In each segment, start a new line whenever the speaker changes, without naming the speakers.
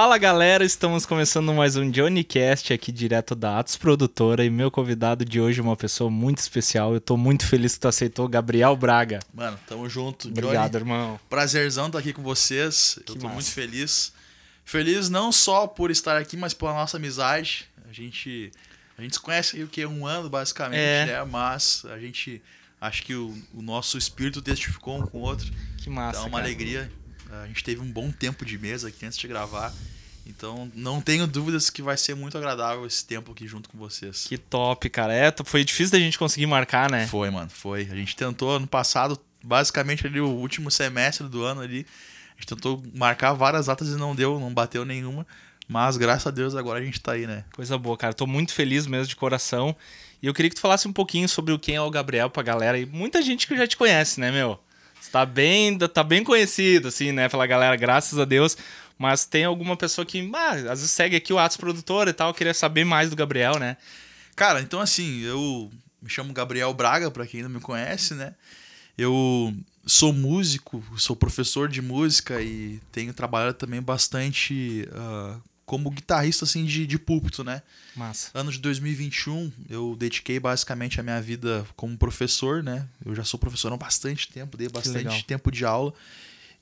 Fala galera, estamos começando mais um Johnny Cast aqui direto da Atos Produtora e meu convidado de hoje é uma pessoa muito especial. Eu tô muito feliz que tu aceitou, Gabriel Braga.
Mano, tamo junto. Obrigado, Johnny. irmão. Prazerzão estar tá aqui com vocês. Que Eu tô massa. muito feliz. Feliz não só por estar aqui, mas pela nossa amizade. A gente a gente se conhece o que um ano basicamente, é. né? Mas a gente acho que o, o nosso espírito testificou um com o outro. Que massa. Então é uma cara. alegria a gente teve um bom tempo de mesa aqui antes de gravar. Então, não tenho dúvidas que vai ser muito agradável esse tempo aqui junto com vocês. Que top, cara. É, foi difícil da gente conseguir marcar, né? Foi, mano, foi. A gente tentou ano passado, basicamente ali o último semestre do ano ali, a gente tentou marcar várias datas e não deu, não bateu nenhuma. Mas graças a Deus agora a gente
tá aí, né? Coisa boa, cara. Tô muito feliz mesmo de coração. E eu queria que tu falasse um pouquinho sobre o quem é o Gabriel pra galera. E muita gente que já te conhece, né, meu? Está bem, tá bem conhecido, assim, né? fala galera, graças a Deus. Mas tem alguma pessoa que, ah, às vezes segue aqui o Atos Produtor
e tal, queria saber mais do Gabriel, né? Cara, então assim, eu me chamo Gabriel Braga, para quem não me conhece, né? Eu sou músico, sou professor de música e tenho trabalhado também bastante uh, como guitarrista assim de, de púlpito, né? Massa. Ano de 2021, eu dediquei basicamente a minha vida como professor, né? Eu já sou professor há bastante tempo, dei bastante tempo de aula.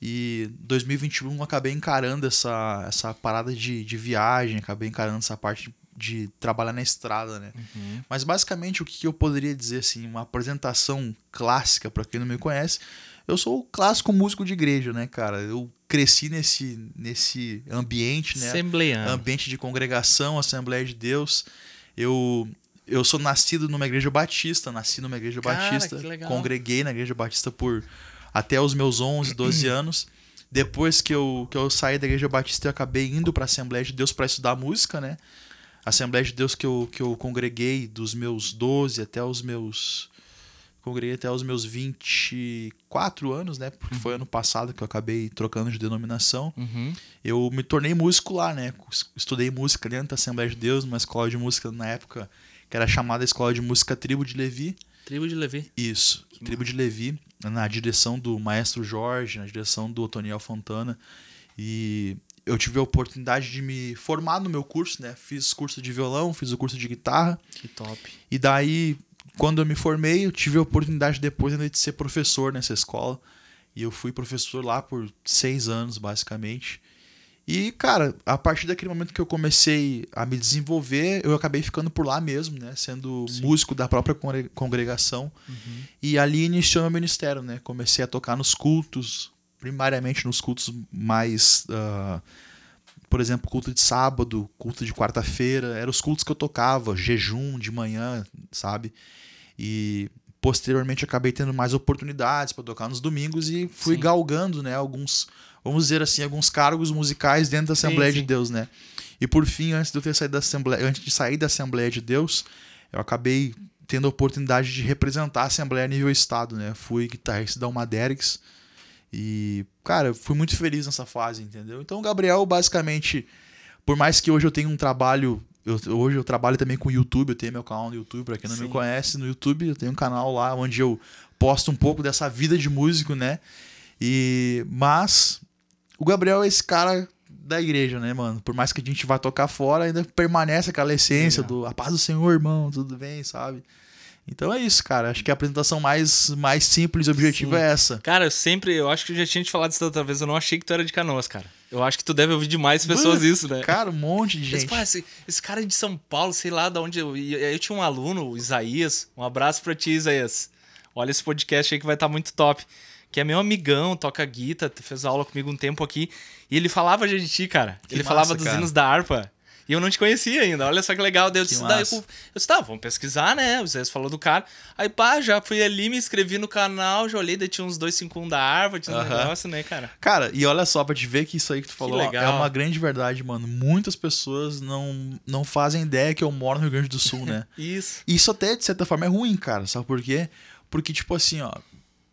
E 2021 acabei encarando essa, essa parada de, de viagem, acabei encarando essa parte de, de trabalhar na estrada, né? Uhum. Mas basicamente o que eu poderia dizer, assim, uma apresentação clássica para quem não me conhece, eu sou o clássico músico de igreja, né, cara? Eu cresci nesse, nesse ambiente, né? Assembleia. Ambiente de congregação, Assembleia de Deus. Eu, eu sou nascido numa igreja batista, nasci numa igreja Cara, batista, congreguei na igreja batista por até os meus 11, 12 anos. Depois que eu, que eu saí da igreja batista, eu acabei indo para Assembleia de Deus para estudar música, né? Assembleia de Deus que eu, que eu congreguei dos meus 12 até os meus congreguei até os meus 24 anos, né? Porque uhum. foi ano passado que eu acabei trocando de denominação. Uhum. Eu me tornei músico lá, né? Estudei música dentro da Assembleia de Deus, numa escola de música na época que era chamada Escola de Música Tribo de Levi. Tribo de Levi. Isso, que Tribo de Levi, na direção do maestro Jorge, na direção do Otoniel Fontana. E eu tive a oportunidade de me formar no meu curso, né? Fiz curso de violão, fiz o curso de guitarra. Que top. E daí quando eu me formei, eu tive a oportunidade depois ainda de ser professor nessa escola. E eu fui professor lá por seis anos, basicamente. E, cara, a partir daquele momento que eu comecei a me desenvolver, eu acabei ficando por lá mesmo, né? Sendo Sim. músico da própria congregação. Uhum. E ali iniciou meu ministério, né? Comecei a tocar nos cultos, primariamente nos cultos mais. Uh, por exemplo, culto de sábado, culto de quarta-feira, eram os cultos que eu tocava, jejum de manhã, sabe? E posteriormente acabei tendo mais oportunidades para tocar nos domingos e fui sim. galgando, né, alguns, vamos dizer assim, alguns cargos musicais dentro da Assembleia sim, sim. de Deus, né? E por fim, antes de eu ter saído da Assembleia, antes de sair da Assembleia de Deus, eu acabei tendo a oportunidade de representar a Assembleia a nível estado, né? Fui guitarrista da Uma Derix e, cara, fui muito feliz nessa fase, entendeu? Então, o Gabriel basicamente por mais que hoje eu tenha um trabalho eu, hoje eu trabalho também com o YouTube, eu tenho meu canal no YouTube, para quem não Sim. me conhece, no YouTube eu tenho um canal lá onde eu posto um pouco dessa vida de músico, né? E mas o Gabriel é esse cara da igreja, né, mano? Por mais que a gente vá tocar fora, ainda permanece aquela essência do a paz do Senhor, irmão, tudo bem, sabe? Então é isso, cara. Acho que a apresentação mais, mais simples e objetiva Sim. é essa.
Cara, eu sempre. Eu acho que eu já tinha te falado isso outra vez. Eu não achei que tu era de canoas, cara. Eu acho que tu deve ouvir demais pessoas Mano, isso, né? Cara, um
monte de gente.
Esse, esse, esse, cara é de São Paulo, sei lá de onde. Eu, eu tinha um aluno, o Isaías. Um abraço pra ti, Isaías. Olha esse podcast aí que vai estar tá muito top. Que é meu amigão, toca guita, fez aula comigo um tempo aqui. E ele falava de ti, cara. Que ele massa, falava dos cara. hinos da harpa. E eu não te conhecia ainda. Olha só que legal. Deus eu disse, daí eu, eu disse, tá, vamos pesquisar, né? O Zé falou do cara. Aí, pá, já fui ali, me inscrevi no canal, já olhei, daí tinha uns 251 da árvore, tinha uh -huh. um negócio, né, cara?
Cara, e olha só, pra te ver que isso aí que tu falou que é uma grande verdade, mano. Muitas pessoas não, não fazem ideia que eu moro no Rio Grande do Sul, né? isso. Isso até, de certa forma, é ruim, cara. Sabe por quê? Porque, tipo assim, ó,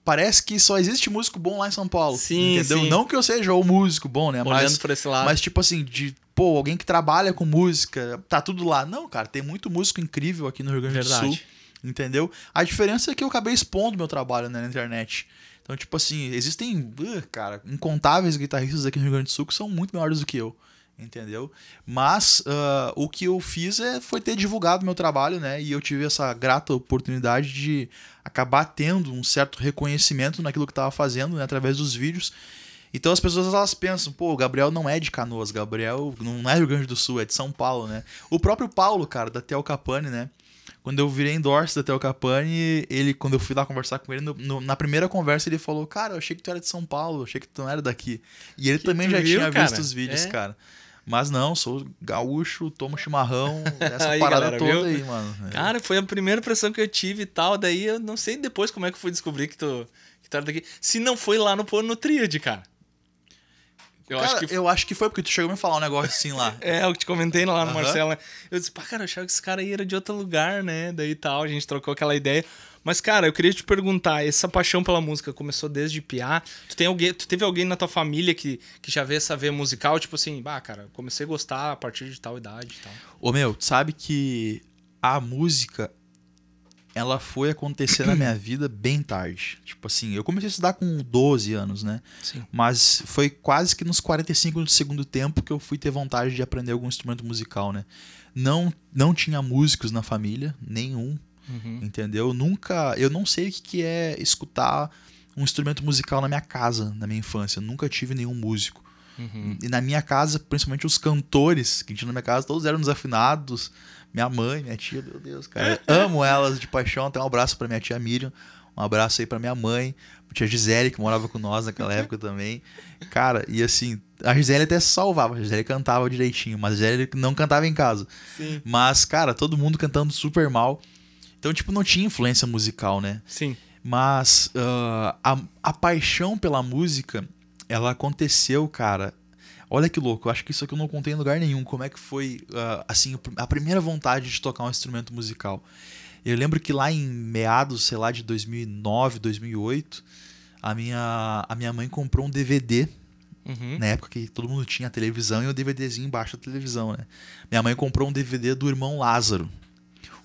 parece que só existe músico bom lá em São Paulo. Sim, entendeu? Sim. Não que eu seja o músico bom, né? Olhando mas, por esse lado. Mas, tipo assim, de, pô, alguém que trabalha com música, tá tudo lá. Não, cara, tem muito músico incrível aqui no Rio Grande Verdade. do Sul. Entendeu? A diferença é que eu acabei expondo meu trabalho né, na internet. Então, tipo assim, existem, uh, cara, incontáveis guitarristas aqui no Rio Grande do Sul que são muito melhores do que eu entendeu? Mas uh, o que eu fiz é, foi ter divulgado meu trabalho, né? E eu tive essa grata oportunidade de acabar tendo um certo reconhecimento naquilo que estava fazendo, né? Através dos vídeos. Então as pessoas elas pensam, pô, o Gabriel não é de Canoas, Gabriel não é do Rio Grande do Sul, é de São Paulo, né? O próprio Paulo, cara, da Tel Capane, né? Quando eu virei endorse da Tel Capane, ele, quando eu fui lá conversar com ele, no, no, na primeira conversa ele falou, cara, eu achei que tu era de São Paulo, eu achei que tu não era daqui. E ele que também já viu, tinha cara? visto os vídeos, é? cara. Mas não, sou gaúcho, tomo chimarrão, essa aí, parada galera, toda viu? aí, mano. É.
Cara, foi a primeira impressão que eu tive e tal. Daí eu não sei depois como é que eu fui descobrir que tu, que tu era daqui. Se não foi lá no Pô no Tríade, cara.
Eu, cara, acho que... eu acho que foi, porque tu chegou a me falar um negócio assim lá. é, eu te comentei lá no uhum. Marcelo, né?
Eu disse, pá, cara, eu achava que esse cara aí era de outro lugar, né? Daí tal, a gente trocou aquela ideia. Mas, cara, eu queria te perguntar, essa paixão pela música começou desde piá? Tu, tem alguém, tu teve alguém na tua família que, que já vê essa veia musical? Tipo assim, bah, cara, comecei a gostar a partir de tal idade e tal.
Ô, meu, tu sabe que a música ela foi acontecer na minha vida bem tarde. Tipo assim, eu comecei a estudar com 12 anos, né? Sim. Mas foi quase que nos 45 do segundo tempo que eu fui ter vontade de aprender algum instrumento musical, né? Não, não tinha músicos na família, nenhum, uhum. entendeu? Nunca, eu não sei o que, é escutar um instrumento musical na minha casa, na minha infância. nunca tive nenhum músico. Uhum. E na minha casa, principalmente os cantores que tinham na minha casa, todos eram desafinados, minha mãe, minha tia, meu Deus, cara. Amo elas de paixão. Tem então, um abraço para minha tia Miriam. Um abraço aí para minha mãe, pra tia Gisele, que morava com nós naquela época também. Cara, e assim, a Gisele até salvava, a Gisele cantava direitinho, mas a Gisele não cantava em casa. Sim. Mas, cara, todo mundo cantando super mal. Então, tipo, não tinha influência musical, né? Sim. Mas uh, a, a paixão pela música, ela aconteceu, cara, Olha que louco, eu acho que isso aqui eu não contei em lugar nenhum. Como é que foi, uh, assim, a primeira vontade de tocar um instrumento musical? Eu lembro que lá em meados, sei lá, de 2009, 2008, a minha, a minha mãe comprou um DVD. Uhum. Na época que todo mundo tinha televisão e o um DVDzinho embaixo da televisão, né? Minha mãe comprou um DVD do irmão Lázaro.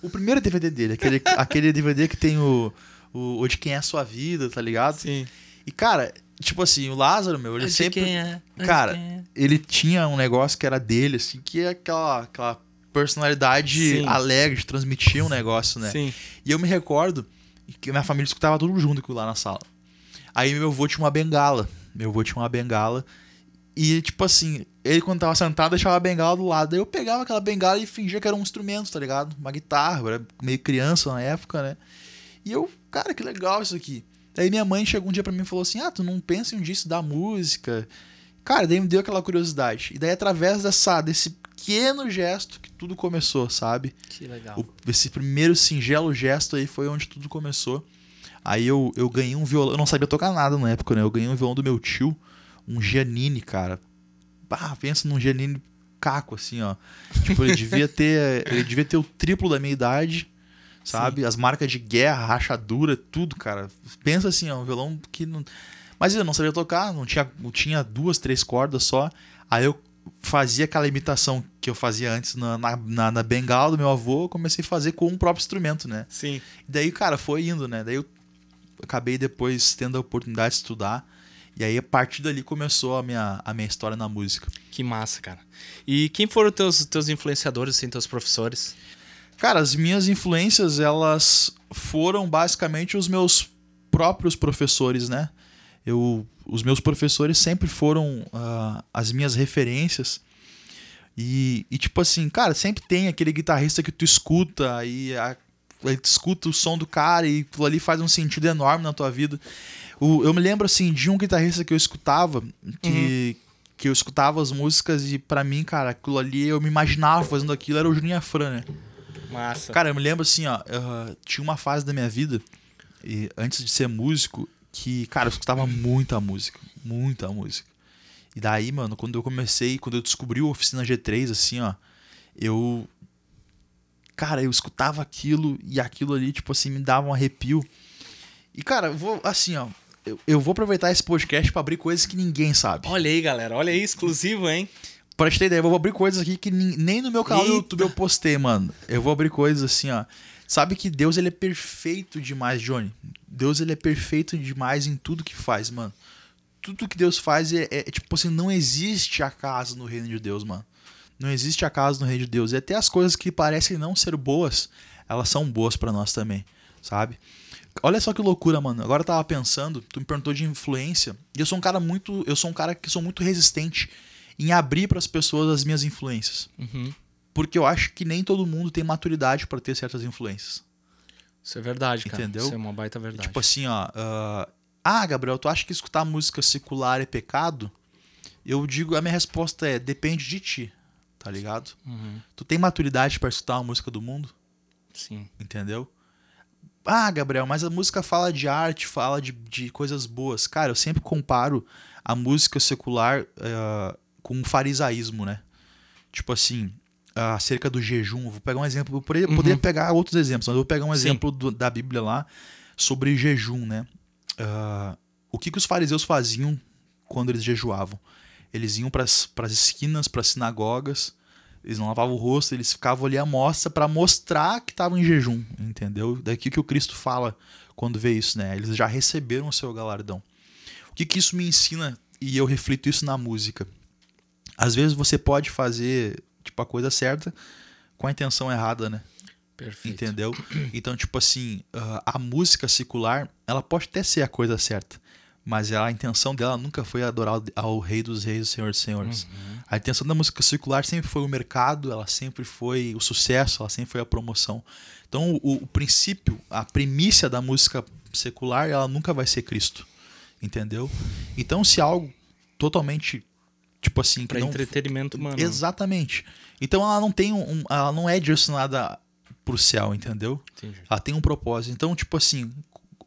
O primeiro DVD dele, aquele, aquele DVD que tem o, o, o De Quem É a Sua Vida, tá ligado? Sim. E, cara, Tipo assim, o Lázaro, meu, ele sempre. É, cara, é. ele tinha um negócio que era dele, assim, que é aquela, aquela personalidade Sim. alegre de transmitir um negócio, né? Sim. E eu me recordo que minha família escutava tudo junto lá na sala. Aí meu avô tinha uma bengala. Meu avô tinha uma bengala. E, tipo assim, ele quando tava sentado deixava a bengala do lado. Daí eu pegava aquela bengala e fingia que era um instrumento, tá ligado? Uma guitarra, eu era meio criança na época, né? E eu, cara, que legal isso aqui daí minha mãe chegou um dia para mim e falou assim: Ah, tu não pensa em um dia estudar música? Cara, daí me deu aquela curiosidade. E daí, através dessa, desse pequeno gesto que tudo começou, sabe? Que legal. O, esse primeiro singelo gesto aí foi onde tudo começou. Aí eu, eu ganhei um violão. Eu não sabia tocar nada na época, né? Eu ganhei um violão do meu tio, um Giannini, cara. Ah, pensa num Giannini caco, assim, ó. Tipo, ele devia ter. ele devia ter o triplo da minha idade sabe? Sim. As marcas de guerra, rachadura, tudo, cara. Pensa assim, é um violão que não. Mas eu não sabia tocar, não tinha, não tinha duas, três cordas só. Aí eu fazia aquela imitação que eu fazia antes na, na, na bengala do meu avô, comecei a fazer com o próprio instrumento, né? Sim. E daí, cara, foi indo, né? Daí eu acabei depois tendo a oportunidade de estudar. E aí, a partir dali, começou a minha, a minha história na música. Que massa, cara. E quem foram teus, teus influenciadores, assim, teus professores? Cara, as minhas influências, elas foram basicamente os meus próprios professores, né? Eu, os meus professores sempre foram uh, as minhas referências. E, e, tipo assim, cara, sempre tem aquele guitarrista que tu escuta e a, tu escuta o som do cara e aquilo ali faz um sentido enorme na tua vida. O, eu me lembro, assim, de um guitarrista que eu escutava, que, uhum. que eu escutava as músicas e para mim, cara, aquilo ali, eu me imaginava fazendo aquilo, era o Juninho Fran, né? Massa. Cara, eu me lembro assim, ó. tinha uma fase da minha vida, e antes de ser músico, que, cara, eu escutava muita música. Muita música. E daí, mano, quando eu comecei, quando eu descobri o Oficina G3, assim, ó, eu. Cara, eu escutava aquilo e aquilo ali, tipo assim, me dava um arrepio. E, cara, eu vou, assim, ó, eu, eu vou aproveitar esse podcast para abrir coisas que ninguém sabe. Olha aí, galera, olha aí, exclusivo, hein? Pra te ter ideia, eu vou abrir coisas aqui que nem no meu canal do YouTube eu postei, mano. Eu vou abrir coisas assim, ó. Sabe que Deus ele é perfeito demais, Johnny. Deus ele é perfeito demais em tudo que faz, mano. Tudo que Deus faz é, é, é tipo assim, não existe acaso no reino de Deus, mano. Não existe acaso no reino de Deus. E até as coisas que parecem não ser boas, elas são boas para nós também, sabe? Olha só que loucura, mano. Agora eu tava pensando, tu me perguntou de influência, e eu sou um cara muito, eu sou um cara que sou muito resistente em abrir para as pessoas as minhas influências. Uhum. Porque eu acho que nem todo mundo tem maturidade para ter certas influências. Isso é verdade, Entendeu? cara. Entendeu? Isso é uma baita verdade. Tipo assim, ó. Uh, ah, Gabriel, tu acha que escutar música secular é pecado? Eu digo, a minha resposta é: depende de ti, tá ligado? Uhum. Tu tem maturidade para escutar uma música do mundo? Sim. Entendeu? Ah, Gabriel, mas a música fala de arte, fala de, de coisas boas. Cara, eu sempre comparo a música secular uh, com farisaísmo, né? Tipo assim, acerca do jejum, vou pegar um exemplo, eu poderia, uhum. poderia pegar outros exemplos, mas eu vou pegar um Sim. exemplo do, da Bíblia lá sobre jejum, né? Uh, o que, que os fariseus faziam quando eles jejuavam? Eles iam para as esquinas, para as sinagogas, eles não lavavam o rosto, eles ficavam ali à mostra para mostrar que estavam em jejum, entendeu? Daqui que o Cristo fala quando vê isso, né? Eles já receberam o seu galardão. O que, que isso me ensina e eu reflito isso na música? Às vezes você pode fazer tipo a coisa certa com a intenção errada, né? Perfeito. Entendeu? Então, tipo assim, ah, a música secular, ela pode até ser a coisa certa, mas a intenção dela nunca foi adorar ao Rei dos Reis, o Senhor dos Senhores. Uhum. A intenção da música secular sempre foi o mercado, ela sempre foi o sucesso, ela sempre foi a promoção. Então, o, o princípio, a primícia da música secular, ela nunca vai ser Cristo, entendeu? Então, se algo totalmente Tipo assim, para entretenimento mano Exatamente. Então ela não tem um, ela não é direcionada pro céu, entendeu? Entendi. Ela tem um propósito. Então, tipo assim,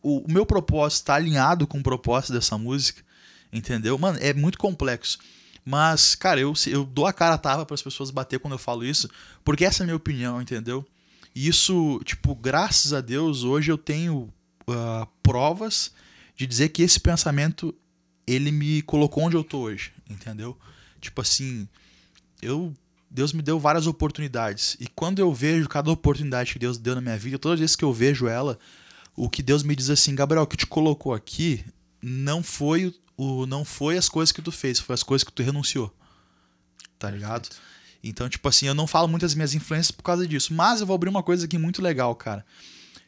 o, o meu propósito está alinhado com o propósito dessa música, entendeu? Mano, é muito complexo. Mas, cara, eu, eu dou a cara a tava para as pessoas bater quando eu falo isso, porque essa é a minha opinião, entendeu? E isso, tipo, graças a Deus, hoje eu tenho uh, provas de dizer que esse pensamento ele me colocou onde eu tô hoje, entendeu? Tipo assim, eu Deus me deu várias oportunidades e quando eu vejo cada oportunidade que Deus deu na minha vida, todas as vezes que eu vejo ela, o que Deus me diz assim, Gabriel, o que te colocou aqui não foi o não foi as coisas que tu fez, foi as coisas que tu renunciou. Tá ligado? Então, tipo assim, eu não falo muitas minhas influências por causa disso, mas eu vou abrir uma coisa aqui muito legal, cara.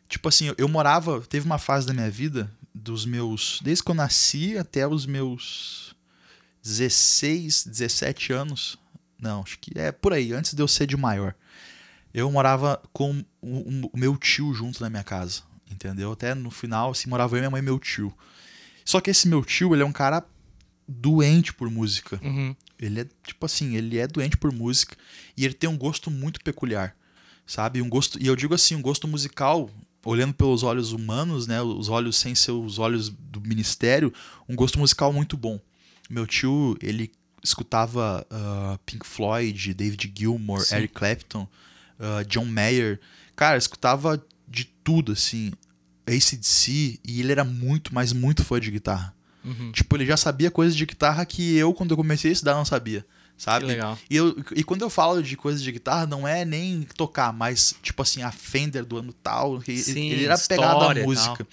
Tipo assim, eu morava, teve uma fase da minha vida dos meus, desde que eu nasci até os meus 16, 17 anos. Não, acho que é por aí, antes de eu ser de maior. Eu morava com o, o meu tio junto na minha casa, entendeu? Até no final, assim, morava eu, minha mãe e meu tio. Só que esse meu tio, ele é um cara doente por música. Uhum. Ele é, tipo assim, ele é doente por música e ele tem um gosto muito peculiar, sabe? Um gosto, e eu digo assim, um gosto musical, olhando pelos olhos humanos, né, os olhos sem ser os olhos do ministério, um gosto musical muito bom. Meu tio, ele escutava uh, Pink Floyd, David Gilmour, Eric Clapton, uh, John Mayer. Cara, escutava de tudo, assim. ACDC, e ele era muito, mas muito fã de guitarra. Uhum. Tipo, ele já sabia coisas de guitarra que eu, quando eu comecei a estudar, não sabia. Sabe? E, eu, e quando eu falo de coisas de guitarra, não é nem tocar, mas, tipo assim, a Fender do ano tal. Ele, Sim, ele era pegado à música. Tal.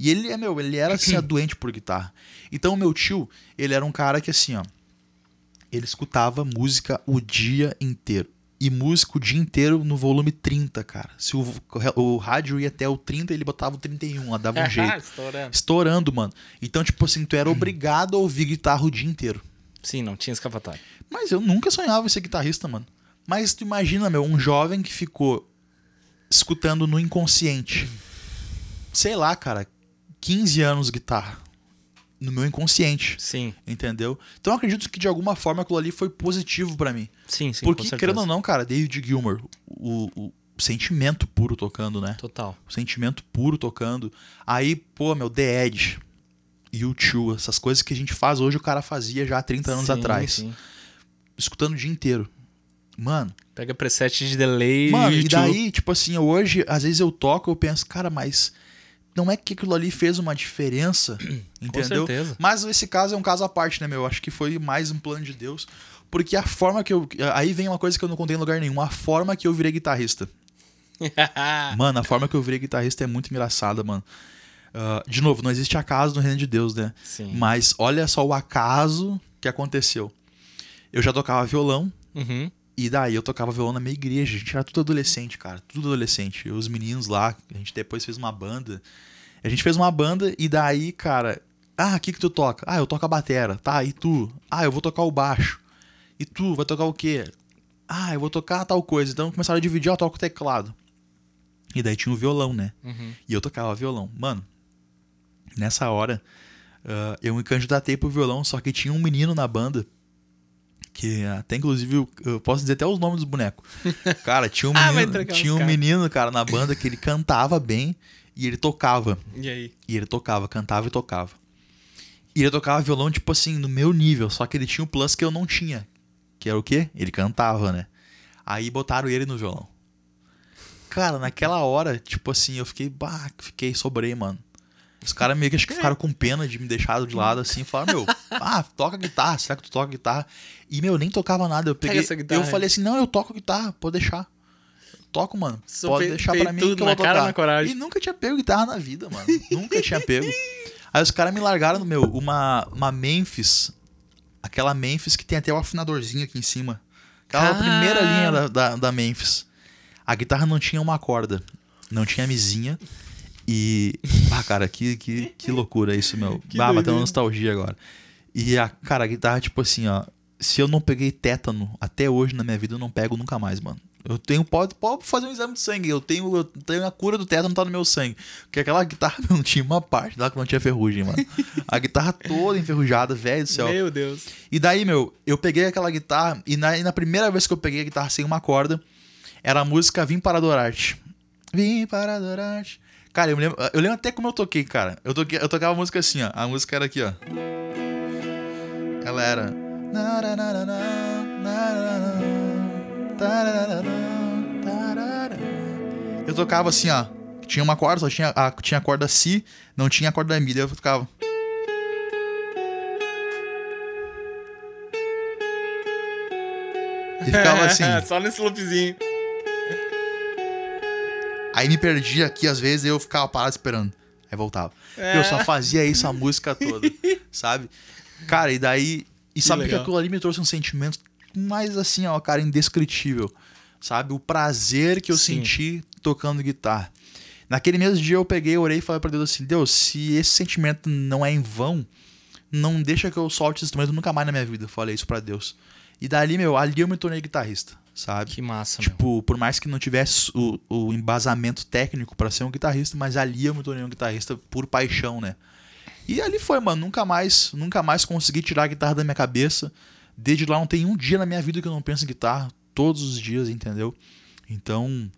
E ele é meu, ele era assim, doente por guitarra. Então, meu tio, ele era um cara que assim, ó. Ele escutava música o dia inteiro. E música o dia inteiro no volume 30, cara. Se o, o rádio ia até o 30, ele botava o 31, ó, dava um jeito. Estourando. Estourando, mano. Então, tipo assim, tu era uhum. obrigado a ouvir guitarra o dia inteiro. Sim, não tinha escapatória. Mas eu nunca sonhava em ser guitarrista, mano. Mas tu imagina, meu, um jovem que ficou escutando no inconsciente. Sei lá, cara, 15 anos guitarra no meu inconsciente. Sim. Entendeu? Então eu acredito que de alguma forma aquilo ali foi positivo para mim. Sim, sim. Porque, querendo ou não, cara, David Gilmour, o, o, sentimento puro tocando, né? Total. O sentimento puro tocando. Aí, pô, meu, The Edge, U2, essas coisas que a gente faz hoje, o cara fazia já há 30 anos sim, atrás. Sim. Escutando o dia inteiro. Mano. Pega preset de delay.
Mano, e, e daí,
tipo assim, hoje, às vezes eu toco, eu penso, cara, mas não é que aquilo ali fez uma diferença, entendeu? Com certeza. Mas esse caso é um caso à parte, né, meu? Acho que foi mais um plano de Deus. Porque a forma que eu. Aí vem uma coisa que eu não contei em lugar nenhum. A forma que eu virei guitarrista. mano, a forma que eu virei guitarrista é muito engraçada, mano. Uh, de novo, não existe acaso no reino de Deus, né? Sim. Mas olha só o acaso que aconteceu. Eu já tocava violão. Uhum. E daí eu tocava violão na minha igreja. A gente era tudo adolescente, cara. Tudo adolescente. Eu, os meninos lá, a gente depois fez uma banda. A gente fez uma banda e daí, cara. Ah, o que, que tu toca? Ah, eu toco a batera. Tá, e tu? Ah, eu vou tocar o baixo. E tu, vai tocar o quê? Ah, eu vou tocar tal coisa. Então começaram a dividir, ó, ah, toco o teclado. E daí tinha o violão, né? Uhum. E eu tocava violão. Mano, nessa hora, uh, eu me candidatei pro violão, só que tinha um menino na banda que até inclusive eu posso dizer até os nomes dos bonecos. Cara, tinha um ah, menino, ah, tinha um cara. menino, cara, na banda que ele cantava bem e ele tocava. E aí? E ele tocava, cantava e tocava. E ele tocava violão, tipo assim, no meu nível, só que ele tinha um plus que eu não tinha. Que era o quê? Ele cantava, né? Aí botaram ele no violão. Cara, naquela hora, tipo assim, eu fiquei, bah, fiquei, sobrei, mano. Os caras meio que acho que ficaram com pena de me deixar de lado assim, falaram, meu, ah, toca guitarra, será que tu toca guitarra? E, meu, eu nem tocava nada. Eu peguei. eu falei assim, não, eu toco guitarra, pode deixar. Toco, mano. pode deixar pra mim que eu vou tocar. Cara, e nunca tinha pego guitarra na vida, mano. nunca tinha pego. Aí os caras me largaram, meu, uma, uma Memphis. Aquela Memphis que tem até o um afinadorzinho aqui em cima. Aquela ah. primeira linha da, da, da Memphis. A guitarra não tinha uma corda, não tinha mizinha. E. Ah, cara, que, que, que loucura isso, meu. que bah, bateu uma nostalgia agora. E a, cara, a guitarra, tipo assim, ó. Se eu não peguei tétano até hoje na minha vida, eu não pego nunca mais, mano. Eu tenho. Pode, pode fazer um exame de sangue. Eu tenho, eu tenho a cura do tétano, tá no meu sangue. Porque aquela guitarra não tinha uma parte lá que não tinha ferrugem, mano. a guitarra toda enferrujada, velho do céu. Meu Deus. E daí, meu, eu peguei aquela guitarra. E na, e na primeira vez que eu peguei a guitarra sem uma corda, era a música Vim para Dorarte. Vim para Dorarte. Cara, eu lembro, ah, eu lembro até como eu toquei, cara. Eu, toquei, eu tocava a música assim, ó. A música era aqui, ó. Ela era. Eu tocava assim, ó. Tinha uma corda, só tinha a, tinha a corda Si, não tinha a corda Mi, daí eu tocava. E ficava assim. Só
nesse loopzinho.
Aí me perdi aqui, às vezes eu ficava parado esperando. Aí voltava. É. Eu só fazia isso a música toda, sabe? Cara, e daí. E sabe legal. que aquilo ali me trouxe um sentimento mais assim, ó, cara, indescritível. Sabe? O prazer que eu Sim. senti tocando guitarra. Naquele mesmo dia eu peguei, orei e falei para Deus assim: Deus, se esse sentimento não é em vão, não deixa que eu solte esse instrumento nunca mais na minha vida. falei isso para Deus. E dali, meu, ali eu me tornei guitarrista sabe? Que massa, Tipo, meu. por mais que não tivesse o, o embasamento técnico para ser um guitarrista, mas ali eu me tornei um guitarrista por paixão, né? E ali foi, mano, nunca mais, nunca mais consegui tirar a guitarra da minha cabeça. Desde lá não tem um dia na minha vida que eu não penso em guitarra, todos os dias, entendeu? Então,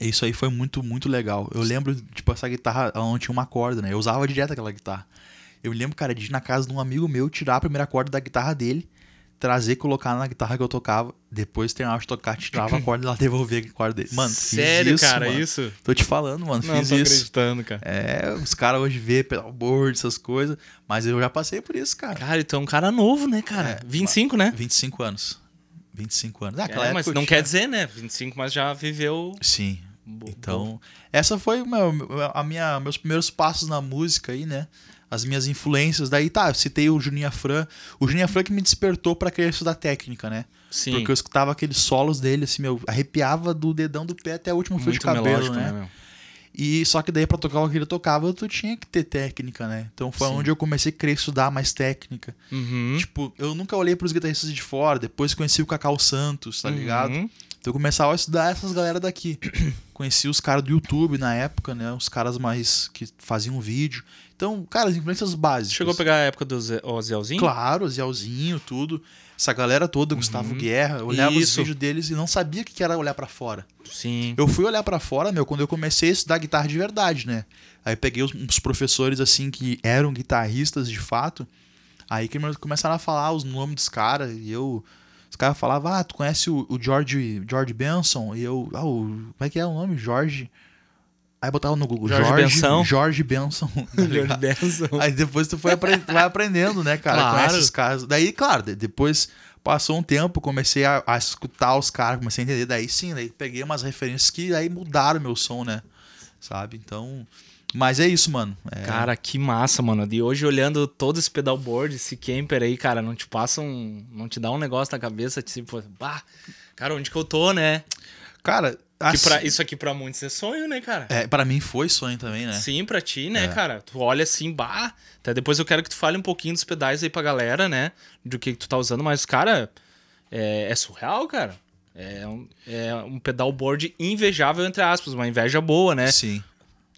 isso aí foi muito, muito legal. Eu lembro, tipo, essa guitarra, ela não tinha uma corda, né? Eu usava direto aquela guitarra. Eu lembro, cara, de ir na casa de um amigo meu tirar a primeira corda da guitarra dele trazer, colocar na guitarra que eu tocava, depois terminava de tocar, tirava a corda e lá devolvia a corda dele. Mano, Sério, isso, cara, mano. isso? Tô te falando, mano, Não, tô isso. acreditando, cara. É, os caras hoje vê pelo board, essas coisas, mas eu já passei por isso, cara. Cara, então é um cara novo, né, cara? É, 25, mano, né? 25 anos. 25 anos. Ah, é, mas não quer dizer, né? 25, mas já viveu. Sim. Bo então, essa foi meu, a minha, meus primeiros passos na música aí, né? as minhas influências. Daí tá, eu citei o Juninho Fran. O Juninho Fran que me despertou para querer estudar técnica, né? Sim. Porque eu escutava aqueles solos dele, assim, meu, arrepiava do dedão do pé até o último fio de cabelo, né? né e só que daí para tocar o que ele tocava, tu tinha que ter técnica, né? Então foi Sim. onde eu comecei a querer estudar mais técnica. Uhum. Tipo, eu nunca olhei para os guitarristas de fora, depois conheci o Cacau Santos, tá uhum. ligado? Então eu começava a estudar essas galera daqui. conheci os caras do YouTube na época, né? Os caras mais que faziam vídeo. Então, cara, as influências básicas. Chegou a pegar a época do Zelzinho? Claro, Zelzinho, tudo. Essa galera toda, uhum. Gustavo Guerra, eu olhava Isso. os vídeos deles e não sabia o que era olhar para fora. Sim. Eu fui olhar para fora, meu, quando eu comecei a estudar guitarra de verdade, né? Aí peguei uns professores, assim, que eram guitarristas de fato. Aí que começaram a falar os nomes dos caras e eu. Os caras falavam, ah, tu conhece o, o George, George Benson? E eu, ah, o, como é que é o nome? George. Aí botava no Google Jorge, Jorge Benson. Jorge Benson. Tá aí depois tu foi aprend... vai aprendendo, né, cara? Claro. esses casos. Daí, claro, depois passou um tempo, comecei a, a, escutar os caras, comecei a entender. Daí sim, daí peguei umas referências que aí mudaram meu som, né? Sabe? Então. Mas é isso, mano. É...
Cara, que massa, mano. De hoje olhando todo esse pedalboard, esse camper aí, cara, não te passa um. Não te dá um negócio na cabeça, tipo, bah, cara, onde que eu tô, né? Cara, Assim, que pra, isso aqui para muitos é sonho, né, cara? É,
para mim foi sonho também,
né? Sim, para ti, né, é. cara? Tu olha assim, bah. Até depois eu quero que tu fale um pouquinho dos pedais aí pra galera, né? Do que, que tu tá usando, mas, cara, é, é surreal, cara. É um, é um pedal board invejável, entre aspas, uma inveja boa, né? Sim.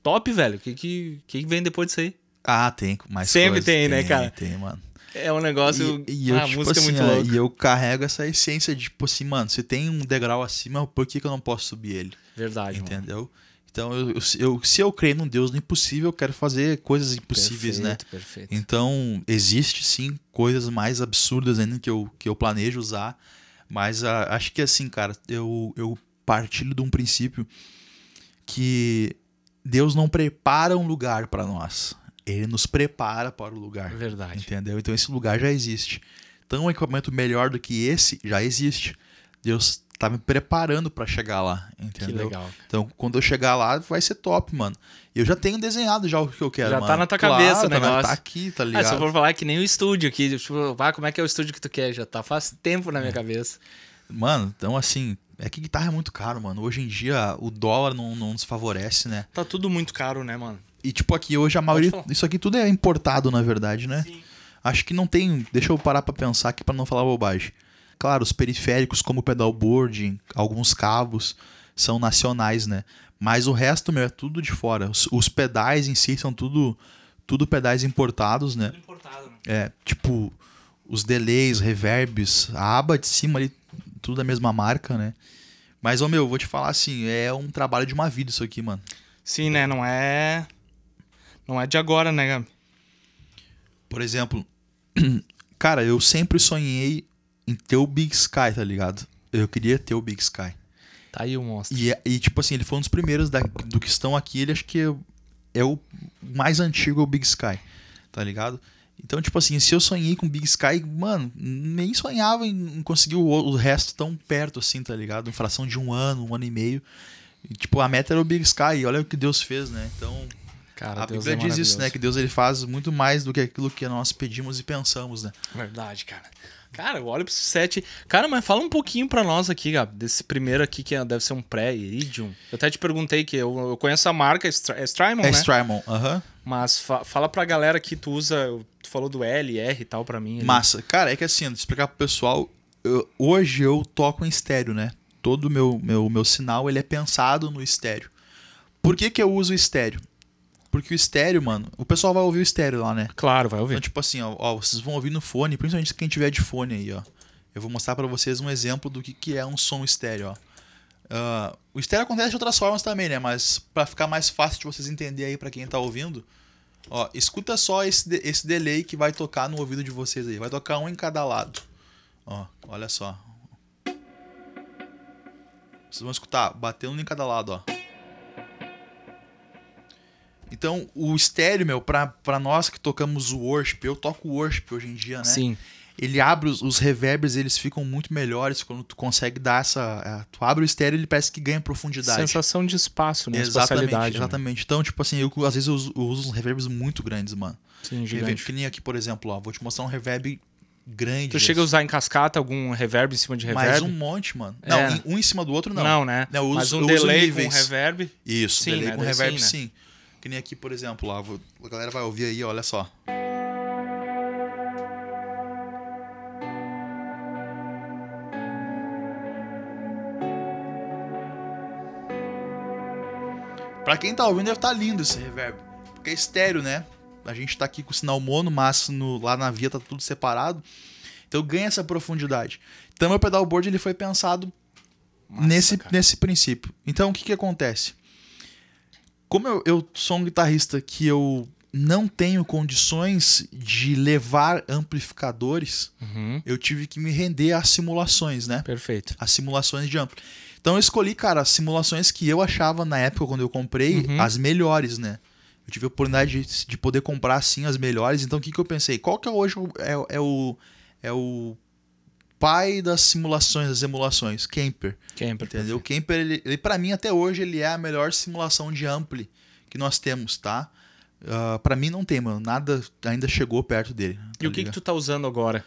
Top, velho. O que, que, que vem depois
disso aí? Ah, tem mais Sempre coisa. tem, né, tem, né, cara?
Tem, mano é um negócio. E, e eu, tipo música é assim, é muito louca.
E eu carrego essa essência de, tipo assim, mano, se tem um degrau acima, por que, que eu não posso subir ele? Verdade. Entendeu? Mano. Então, eu, eu, se eu creio num Deus no impossível, eu quero fazer coisas impossíveis, né? perfeito, né? Perfeito. Então, existe sim coisas mais absurdas ainda que eu, que eu planejo usar. Mas a, ah, acho que assim, cara, eu, eu partilho de um princípio que Deus não prepara um lugar para nós ele nos prepara para o lugar. Verdade. Entendeu? Então esse lugar já existe. Então um equipamento melhor do que esse já existe. Deus tá me preparando para chegar lá, entendeu? Que legal. Então, quando eu chegar lá, vai ser top, mano. Eu já tenho desenhado já o que eu quero, já tá mano. Já tá na tua claro, cabeça o negócio. Tá aqui, tá ligado? Ah, se eu for
falar é que nem o estúdio aqui, tipo, ah, como é que é o estúdio que tu quer?
Já tá faz tempo na minha é. cabeça. Mano, então assim, é que guitarra é muito caro, mano. Hoje em dia o dólar não, não nos favorece, né?
Tá tudo muito caro, né, mano?
E tipo aqui hoje a maioria. Isso aqui tudo é importado, na verdade, né? Sim. Acho que não tem. Deixa eu parar pra pensar aqui pra não falar bobagem. Claro, os periféricos, como o board, alguns cabos, são nacionais, né? Mas o resto, meu, é tudo de fora. Os, os pedais em si são tudo, tudo pedais importados, né? Tudo importado, né? É, tipo, os delays, reverbs, a aba de cima ali, tudo da mesma marca, né? Mas, ô meu, vou te falar assim, é um trabalho de uma vida isso aqui, mano. Sim, né? Não é não é de agora, né, Gabi? Por exemplo, cara, eu sempre sonhei em ter o Big Sky, tá ligado? Eu queria ter o Big Sky. Tá aí o monstro. E, e tipo assim, ele foi um dos primeiros da, do que estão aqui, ele acho que é, o mais antigo, é o Big Sky, tá ligado? Então, tipo assim, se eu sonhei com Big Sky, mano, nem sonhava em conseguir o, o resto tão perto assim, tá ligado? Em fração de um ano, um ano e meio. E, tipo, a meta era o Big Sky, olha o que Deus fez, né? Então, Cara, a Deus Bíblia é diz isso, né? Que Deus ele faz muito mais do que aquilo que nós pedimos e pensamos, né? Verdade, cara.
Cara, eu olho pro sete. Cara, mas fala um pouquinho pra nós aqui, gab, desse primeiro aqui que é, deve ser um pré-Iridium. Eu até te perguntei que eu, eu conheço a marca, é Strymon, né? É Strymon, é né? aham. Uh -huh. Mas fa fala pra galera que tu usa, tu falou do L, R e tal pra mim. Ali. Massa. Cara, é que assim, explicar
pro pessoal, eu, hoje eu toco em estéreo, né? Todo o meu, meu, meu sinal, ele é pensado no estéreo. Por que que eu uso estéreo? Porque o estéreo, mano, o pessoal vai ouvir o estéreo lá, né? Claro, vai ouvir. Então, tipo assim, ó, ó vocês vão ouvir no fone, principalmente quem tiver de fone aí, ó. Eu vou mostrar para vocês um exemplo do que, que é um som estéreo, ó. Uh, o estéreo acontece de outras formas também, né? Mas para ficar mais fácil de vocês entender aí para quem tá ouvindo, ó, escuta só esse, de esse delay que vai tocar no ouvido de vocês aí. Vai tocar um em cada lado. Ó, olha só. Vocês vão escutar batendo em cada lado, ó. Então, o estéreo, meu, pra, pra nós que tocamos o worship, eu toco o worship hoje em dia, né? Sim. Ele abre os, os reverbs, eles ficam muito melhores quando tu consegue dar essa. É, tu abre o estéreo ele parece que ganha profundidade. Sensação de espaço, né? Exatamente, né? exatamente. Né? Então, tipo assim, eu às vezes eu uso, eu uso uns reverbs muito grandes, mano. Sim, gigante. que nem aqui, por exemplo, ó. Vou te mostrar um reverb grande. Tu chega a usar em cascata algum reverb em cima de reverb? Mais um monte, mano. É. Não, é. um em cima do outro não. Não, né? Não, uso, Mas um delay com reverb? Isso, sim, delay né? com reverb sim. Né? sim. Que nem aqui, por exemplo, a galera vai ouvir aí, olha só. Pra quem tá ouvindo, deve tá lindo esse reverb. Porque é estéreo, né? A gente tá aqui com o sinal mono, mas no, lá na via tá tudo separado. Então ganha essa profundidade. Então meu pedalboard ele foi pensado Massa, nesse, nesse princípio. Então o que que acontece? como eu, eu sou um guitarrista que eu não tenho condições de levar amplificadores, uhum. eu tive que me render a simulações, né? Perfeito. As simulações de amplo. Então eu escolhi, cara, as simulações que eu achava na época quando eu comprei uhum. as melhores, né? Eu tive a oportunidade de, de poder comprar, sim, as melhores. Então o que, que eu pensei? Qual que é hoje é, é o, é o pai das simulações, das emulações, Kemper. Kemper. Entendeu? Kemper, ele, ele para mim até hoje ele é a melhor simulação de ampli que nós temos, tá? Uh, ah, para mim não tem, mano. Nada ainda chegou perto dele. Tá e o tá que, que tu tá usando agora?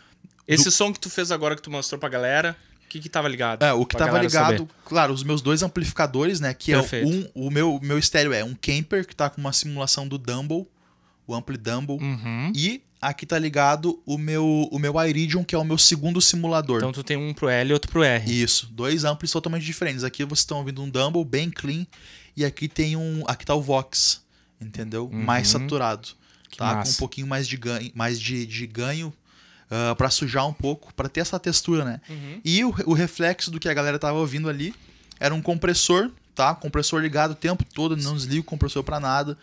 Esse Do... som que tu
fez agora que tu mostrou pra galera, o que que tava ligado? É, o que tava ligado, saber.
claro, os meus dois amplificadores, né, que Perfeito. é um, o meu meu estéreo é um Kemper que tá com uma simulação do Dumble, o ampli Dumble, uhum. e aqui tá ligado o meu o meu Iridium, que é o meu segundo simulador. Então tu tem um pro L e outro pro R. Isso, dois amplos totalmente diferentes. Aqui vocês estão ouvindo um Dumble bem clean e aqui tem um, aqui tá o Vox, entendeu? Uhum. Mais saturado, que tá massa. com um pouquinho mais de ganho, mais de, de ganho. Uh, ah, para sujar um pouco, para ter essa textura, né? Uhum. E o, o reflexo do que a galera tava ouvindo ali era um compressor, tá? Compressor ligado o tempo todo, não desligo o compressor para nada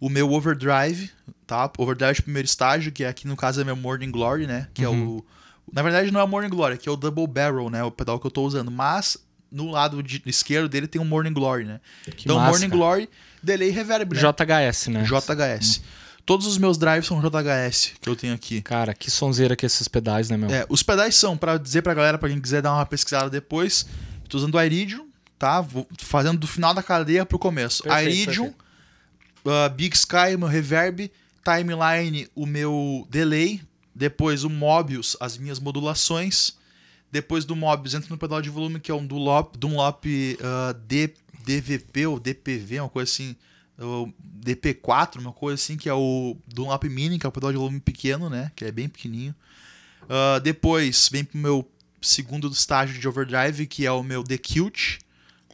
o meu overdrive, tá? Overdrive primeiro estágio, que é aqui no caso é meu Morning Glory, né? Que é uhum. é o. Na verdade não é o Morning Glory, é que é o Double Barrel, né? O pedal que eu tô usando. Mas no lado de, esquerdo dele tem o um Morning Glory, né? Que então massa, Morning Glory, delay reverb, né? JHS, né? JHS. Hum. Todos os meus drives são JHS que eu tenho aqui. Cara, que sonzeira que esses pedais, né, meu? É, os pedais são, para dizer pra galera, pra quem quiser dar uma pesquisada depois, tô usando o Iridium, tá? Vou fazendo do final da cadeia pro começo. Perfeito, Iridium, Uh, Big Sky, meu reverb, timeline o meu delay, depois o Mobius, as minhas modulações, depois do Mobius entra no pedal de volume que é um Dunlop, Dunlop uh, ah, D, DVP ou DPV, uma coisa assim, DP4, uma coisa assim, que é o Dunlop Mini, que é o pedal de volume pequeno, né, que é bem pequenininho. Uh, depois vem pro meu segundo estágio de overdrive, que é o meu DQ,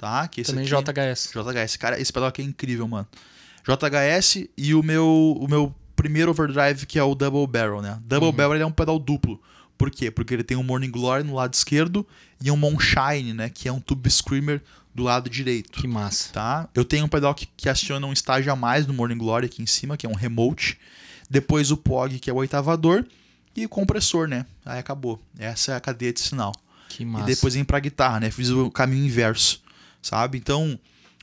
tá? Que Também aqui, JHS. JHS, cara, esse pedal aqui é incrível, mano. JHS e o meu, o meu primeiro overdrive, que é o double barrel, né? Double uhum. barrel é um pedal duplo. Por quê? Porque ele tem um Morning Glory no lado esquerdo e um Moonshine, né? Que é um Tube Screamer do lado direito. Que massa. Tá? Eu tenho um pedal que, que aciona um estágio a mais no Morning Glory aqui em cima, que é um remote. Depois o POG, que é o oitavador. E o compressor, né? Aí acabou. Essa é a cadeia de sinal. Que massa. E depois vem pra guitarra, né? Fiz o caminho inverso, sabe? Então,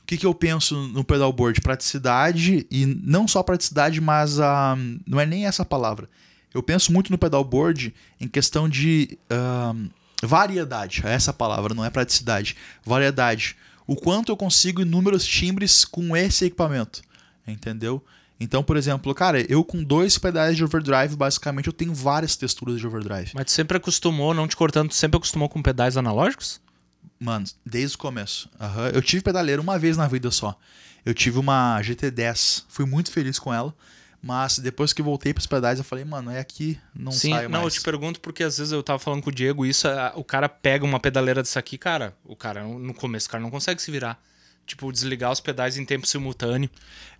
que, que eu penso no pedalboard? Praticidade, e não só praticidade, mas a, não é nem essa palavra. Eu penso muito no pedalboard em questão de uh, variedade. É essa palavra não é praticidade. Variedade. O quanto eu consigo inúmeros timbres com esse equipamento. Entendeu? Então, por exemplo, cara, eu com dois pedais de overdrive, basicamente, eu tenho várias texturas de overdrive. Mas tu sempre acostumou, não te cortando, tu sempre acostumou com pedais analógicos? Mano, desde o começo. Uhum. Eu tive pedaleira uma vez na vida só. Eu tive uma GT10. Fui muito feliz com ela. Mas depois que voltei para os pedais, eu falei, mano, é aqui, não Sim, mais. não, eu
te pergunto porque às vezes eu tava falando com o Diego isso, a, o cara pega uma pedaleira dessa aqui, cara, o cara no começo o cara não consegue se virar.
Tipo, desligar os pedais em tempo simultâneo.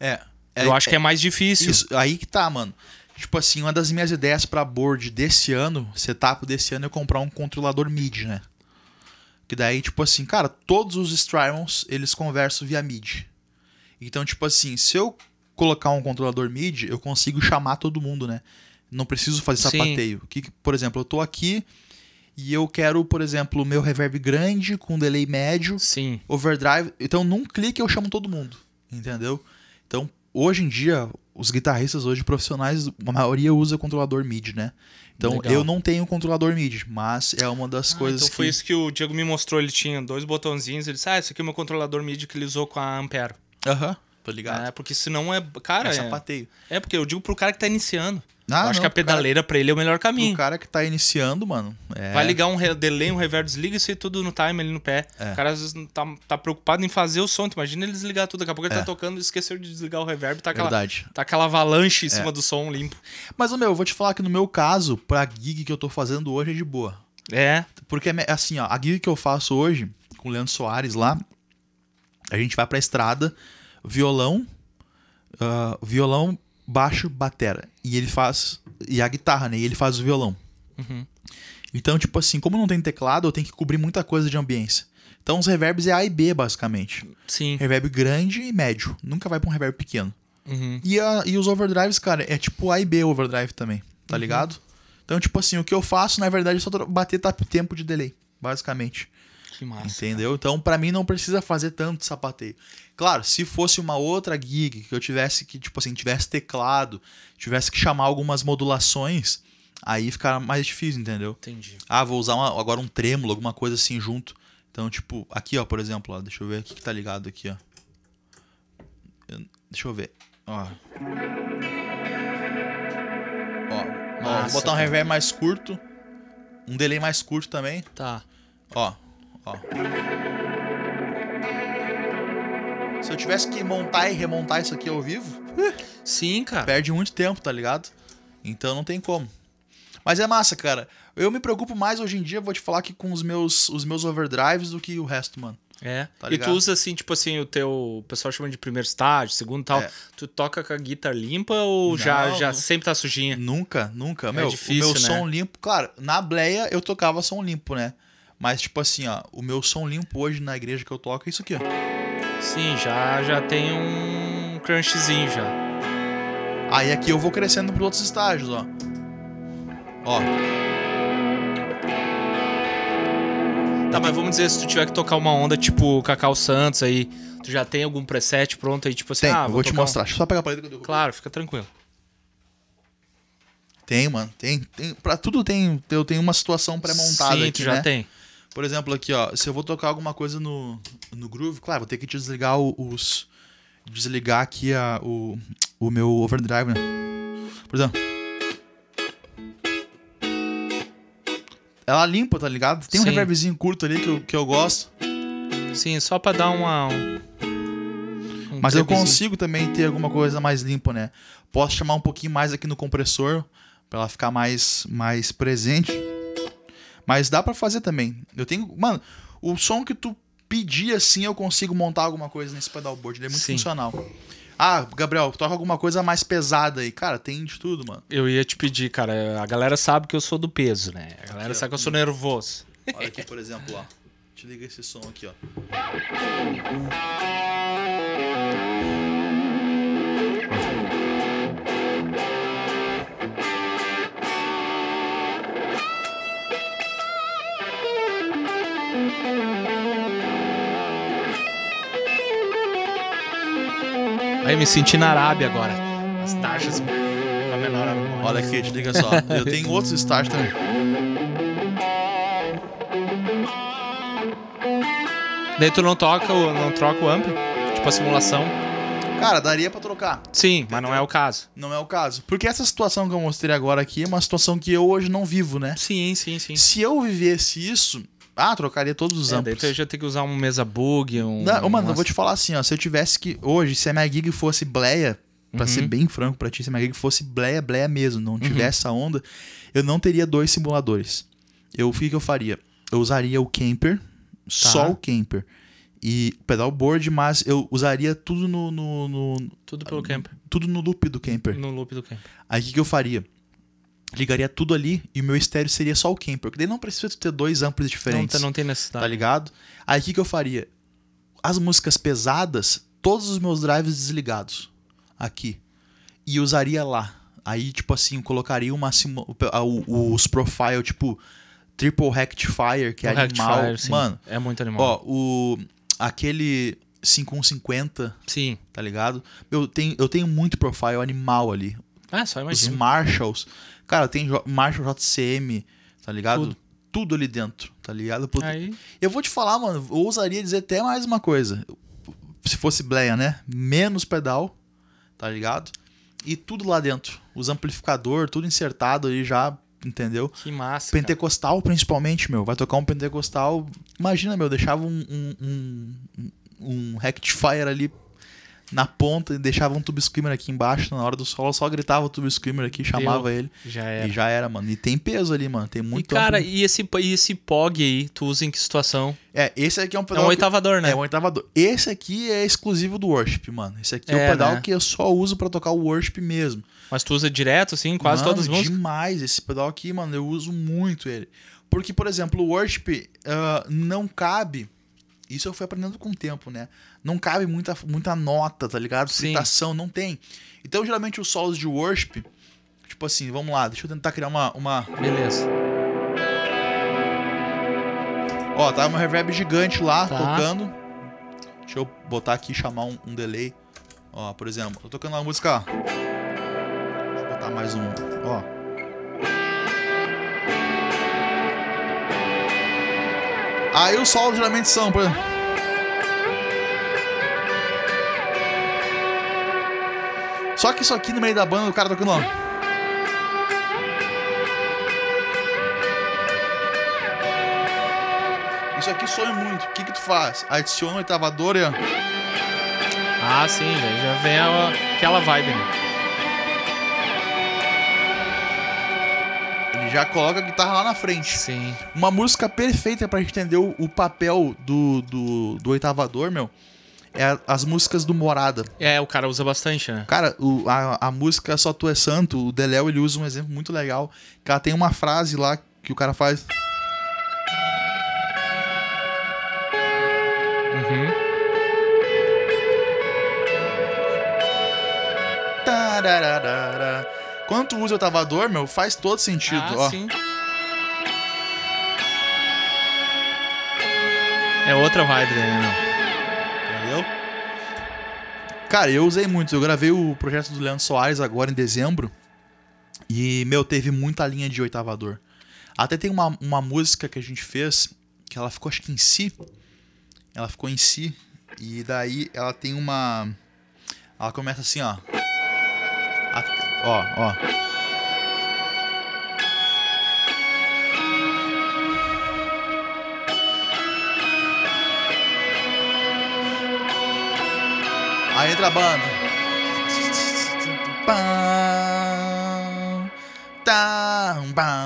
É. é eu acho é, que é mais difícil. Isso, aí que tá, mano. Tipo assim, uma das minhas ideias para board desse ano, setup desse ano, é comprar um controlador MIDI, né? Que daí, tipo assim, cara, todos os Strymons, eles conversam via MIDI. Então, tipo assim, se eu colocar um controlador MIDI, eu consigo chamar todo mundo, né? Não preciso fazer sapateio. Que, por exemplo, eu tô aqui e eu quero, por exemplo, o meu reverb grande com delay médio, Sim. overdrive. Então, num clique eu chamo todo mundo, entendeu? Então, hoje em dia, os guitarristas hoje profissionais, a maioria usa controlador MIDI, né? Então Legal. eu não tenho um controlador MIDI, mas é uma das ah, então coisas então que... foi isso
que o Diego me mostrou, ele tinha dois botãozinhos, ele disse, ah, esse aqui é o meu controlador MIDI que ele usou com a Ampero. Aham, uhum, tô ligado. É, porque senão é... Cara, é, é. sapateio. É, é porque eu digo pro cara que tá iniciando. Ah, eu acho não, que a pedaleira
para ele é o melhor caminho. O cara que tá iniciando, mano. É... Vai ligar
um delay, um reverb, desliga isso aí tudo no time ali no pé. É. O cara às vezes tá, tá preocupado em fazer o som. Tu imagina ele desligar tudo. Daqui a pouco ele tá é. tá tocando e esqueceu de desligar o reverb. Tá aquela, Verdade. Tá aquela
avalanche em é. cima do som limpo. Mas, meu, eu vou te falar que no meu caso, pra gig que eu tô fazendo hoje é de boa. É. Porque, é assim, ó, a gig que eu faço hoje com o Leandro Soares lá, a gente vai pra estrada, violão, uh, violão baixo, batera. E ele faz. E a guitarra, né? E ele faz o violão. Uhum. Então, tipo assim, como não tem teclado, eu tenho que cobrir muita coisa de ambiência. Então, os reverbs é A e B, basicamente. Sim. Reverb grande e médio. Nunca vai pra um reverb pequeno. Uhum. E, a, e os overdrives, cara, é tipo A e B overdrive também, tá uhum. ligado? Então, tipo assim, o que eu faço, na verdade, é só bater tempo de delay, basicamente. Que massa. Entendeu? Cara. Então, para mim, não precisa fazer tanto sapateio. Claro, se fosse uma outra gig que eu tivesse que, tipo assim, tivesse teclado, tivesse que chamar algumas modulações, aí ficaria mais difícil, entendeu? Entendi. Ah, vou usar uma, agora um trêmulo, alguma coisa assim junto. Então, tipo, aqui, ó, por exemplo, ó, deixa eu ver o que tá ligado aqui, ó. deixa eu ver. Ó. Ó, ó vou botar um reverb mais curto. Um delay mais curto também. Tá. Ó, Ó. Se eu tivesse que montar e remontar isso aqui ao vivo. Sim, cara. Perde muito tempo, tá ligado? Então não tem como. Mas é massa, cara. Eu me preocupo mais hoje em dia, vou te falar que com os meus, os meus overdrives do que o resto, mano. É. Tá e tu usa
assim, tipo assim, o teu. O pessoal chama de primeiro estágio, segundo tal. É. Tu toca com a guitarra limpa ou não, já, já não. sempre tá sujinha? Nunca, nunca. É meu, difícil, o meu né? som
limpo. Claro, na bleia eu tocava som limpo, né? Mas, tipo assim, ó, o meu som limpo hoje na igreja que eu toco é isso aqui, ó. Sim, já, já tem um crunchzinho já. Aí aqui eu vou crescendo para outros estágios, ó. Ó.
Tá, mas vamos dizer, se tu tiver que tocar uma onda tipo Cacau Santos aí, tu já tem algum preset pronto aí, tipo assim, tem, ah, vou, vou te mostrar. Um... Deixa eu só pegar a parede que eu Claro, fica tranquilo.
Tem, mano. Tem, tem. Pra tudo tem. Eu tenho uma situação pré-montada aqui. Sim, tu já né? tem. Por exemplo, aqui, ó, se eu vou tocar alguma coisa no, no groove, claro, vou ter que desligar os. Desligar aqui a, o, o meu overdrive, né? Por exemplo. Ela limpa, tá ligado? Tem um Sim. reverbzinho curto ali que eu, que eu gosto. Sim, só pra dar uma. Um Mas eu consigo também ter alguma coisa mais limpa, né? Posso chamar um pouquinho mais aqui no compressor, pra ela ficar mais, mais presente. Mas dá para fazer também. Eu tenho. Mano, o som que tu pedir assim, eu consigo montar alguma coisa nesse pedalboard. Ele é muito Sim. funcional. Ah, Gabriel, toca alguma coisa mais pesada aí. Cara, tem de tudo, mano.
Eu ia te pedir, cara. A galera sabe que eu sou do peso, né? A
galera aqui, sabe que eu sou nervoso. Olha aqui, por exemplo, ó. Te liga esse som aqui, ó.
Aí eu me senti na Arábia agora. As taxas menor Olha aqui, te liga só. Eu tenho outros estágios também. Daí tu não toca, o- não troca o amp? Tipo a simulação? Cara, daria pra trocar. Sim, mas não é o caso.
Não é o caso. Porque essa situação que eu mostrei agora aqui é uma situação que eu hoje não vivo, né? Sim, sim, sim. Se eu vivesse isso, ah, trocaria todos os é, amplos. Daí tu já tem que usar um mesa bug, um. Não, um mano, eu vou te falar assim, ó. Se eu tivesse que. Hoje, se a minha gig fosse bleia, Pra uhum. ser bem franco pra ti, se a minha gig fosse bleia, bleia mesmo, não uhum. tivesse uhum. essa onda, eu não teria dois simuladores. Eu, o que, que eu faria? Eu usaria o camper, tá. só o camper. E pedal board mas eu usaria tudo no, no, no. tudo pelo camper. Tudo no loop do camper. No loop do camper. Aí o que, que eu faria? ligaria tudo ali e o meu estéreo seria só o Kemper. Porque daí não precisa ter dois amplos diferentes. Não, não tem necessidade. Tá ligado? Aí o que, que eu faria? As músicas pesadas, todos os meus drives desligados aqui. E usaria lá. Aí, tipo assim, colocaria máximo o, os profile, tipo, Triple Rectifier, que é o animal. Rectifier, Mano, é muito animal. Ó, o, aquele 5150. Sim. Tá ligado? Eu tenho, eu tenho muito profile animal ali. Ah, só imagina. Os Marshalls. Cara, tem marcha JCM, tá ligado? Tudo. Tudo ali dentro, tá ligado? Puta. Aí... Eu vou te falar, mano, eu ousaria dizer até mais uma coisa. Se fosse Bleia, né? Menos pedal, tá ligado? E tudo lá dentro. Os amplificador, tudo insertado ali já, entendeu? Que massa. Pentecostal, cara. principalmente, meu. Vai tocar um pentecostal. Imagina, meu, deixava um, um, um, um rectifier ali na ponta e deixava um tube screamer aqui embaixo na hora do solo, só gritava o tube screamer aqui, chamava Deu. ele. Já era. E já era, mano. E tem peso ali, mano. Tem muito. E cara,
e esse, e esse
POG aí, tu usa em que situação? É, esse aqui é um pedal. É um oitavador, que... né? É um oitavador. Esse aqui é exclusivo do Worship, mano. Esse aqui é, é um pedal né? que eu só uso para tocar o Worship mesmo. Mas tu usa direto, assim, quase mano, todas as músicas? demais. Esse pedal aqui, mano, eu uso muito ele. Porque, por exemplo, o Worship uh, não cabe isso eu fui aprendendo com o tempo, né? Não cabe muita, muita nota, tá ligado? Citação, Sim. não tem. Então, geralmente, os solos de worship, tipo assim, vamos lá, deixa eu tentar criar uma. uma... Beleza. Ó, tá uma reverb gigante lá tá. tocando. Deixa eu botar aqui e chamar um, um, delay. Ó, por exemplo, tô tocando uma música. Deixa eu botar mais um. Ó. Aí o sol geralmente são, por exemplo. Né? Só que isso aqui no meio da banda, o cara tocando, ó. Isso aqui soa muito. O que que tu faz? Adiciona o oitavador e... Ah, sim, já vem a, aquela vibe, né? já coloca a guitarra lá na frente. Sim. Uma música perfeita para entender o, o papel do, do, do oitavador, meu. É a, as músicas do Morada.
É, o cara usa bastante, né?
Cara, o, a, a música Só Tu É Santo, o Deléo, ele usa um exemplo muito legal. Que ela tem uma frase lá que o cara faz. Uhum. Tararara. Quanto usa o Tavador, meu, faz todo sentido, ah, ó. Sim. É outra vibe, né, meu? Entendeu? Cara, eu usei muito. Eu gravei o projeto do Leandro Soares agora em dezembro. E, meu, teve muita linha de oitavador. Até tem uma, uma música que a gente fez, que ela ficou, acho que em si. Ela ficou em si. E daí ela tem uma. Ela começa assim, ó. A, ó, ó. Aí entra a banda.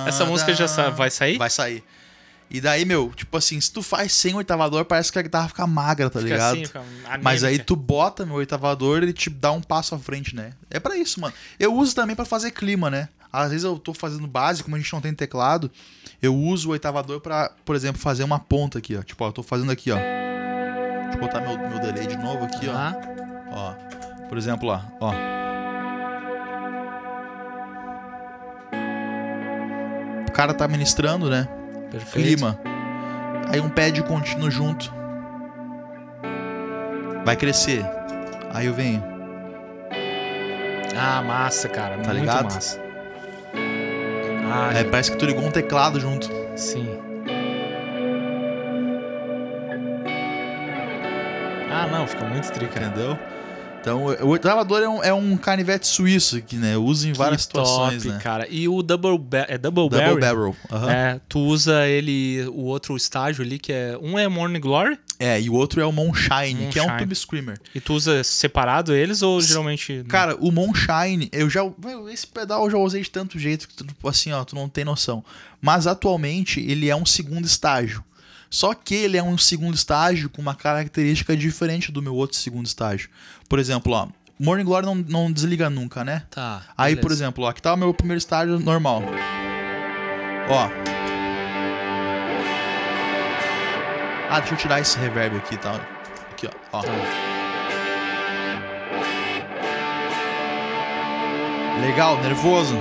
Essa música já vai sair? Vai sair. E daí, meu, tipo assim, se tu faz sem oitavador, parece que a guitarra fica magra, tá fica ligado? Assim, fica Mas aí tu bota meu oitavador, ele te dá um passo à frente, né? É para isso, mano. Eu uso também para fazer clima, né? Às vezes eu tô fazendo base, como a gente não tem teclado, eu uso o oitavador para, por exemplo, fazer uma ponta aqui, ó. Tipo, ó, eu tô fazendo aqui, ó. Deixa eu botar meu, meu delay de novo aqui, uhum. ó. Ó. Por exemplo, ó, ó. O cara tá ministrando, né? Perfeito. clima. Aí um pé de contínuo junto. Vai crescer. Aí eu venho. Ah, massa, cara. Tá Muito ligado? massa. Ah, parece que tu ligou um teclado junto. Sim. Ah, não, fica muito trica Entendeu? Então, o travador é um, é um canivete suíço que né, usa em várias que situações, top, né? cara. E o
double, barrel é
double, double barrel. É, tu usa ele,
o outro estágio ali que é um é Morning Glory.
É, e o outro
é o Moonshine, que é um Tube Screamer. E tu usa separado eles ou geralmente.
Cara, o Moonshine, eu já. Esse pedal eu já usei de tanto jeito que, tu, tipo assim, ó, tu não tem noção. Mas atualmente ele é um segundo estágio. Só que ele é um segundo estágio com uma característica diferente do meu outro segundo estágio. Por exemplo, ó, Morning Glory não, não desliga nunca, né? Tá. Aí, beleza. por exemplo, ó, aqui tá o meu primeiro estágio normal. Ó. Ah, deixa eu tirar esse reverb aqui, tá? Aqui, ó. ó. Tá. Legal, nervoso.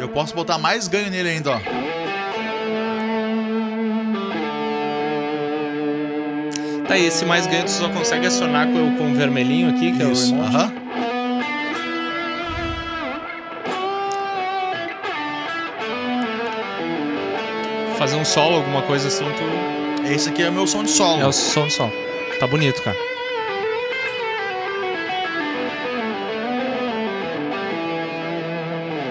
Eu posso botar mais ganho nele ainda, ó. Tá, e esse
mais ganho tu só consegue acionar com, com o vermelhinho aqui, que Isso. é o emoji. Aham.
Fazer um solo, alguma coisa assim, tu... Esse aqui é o meu som de solo. É o som de solo. Tá bonito, cara.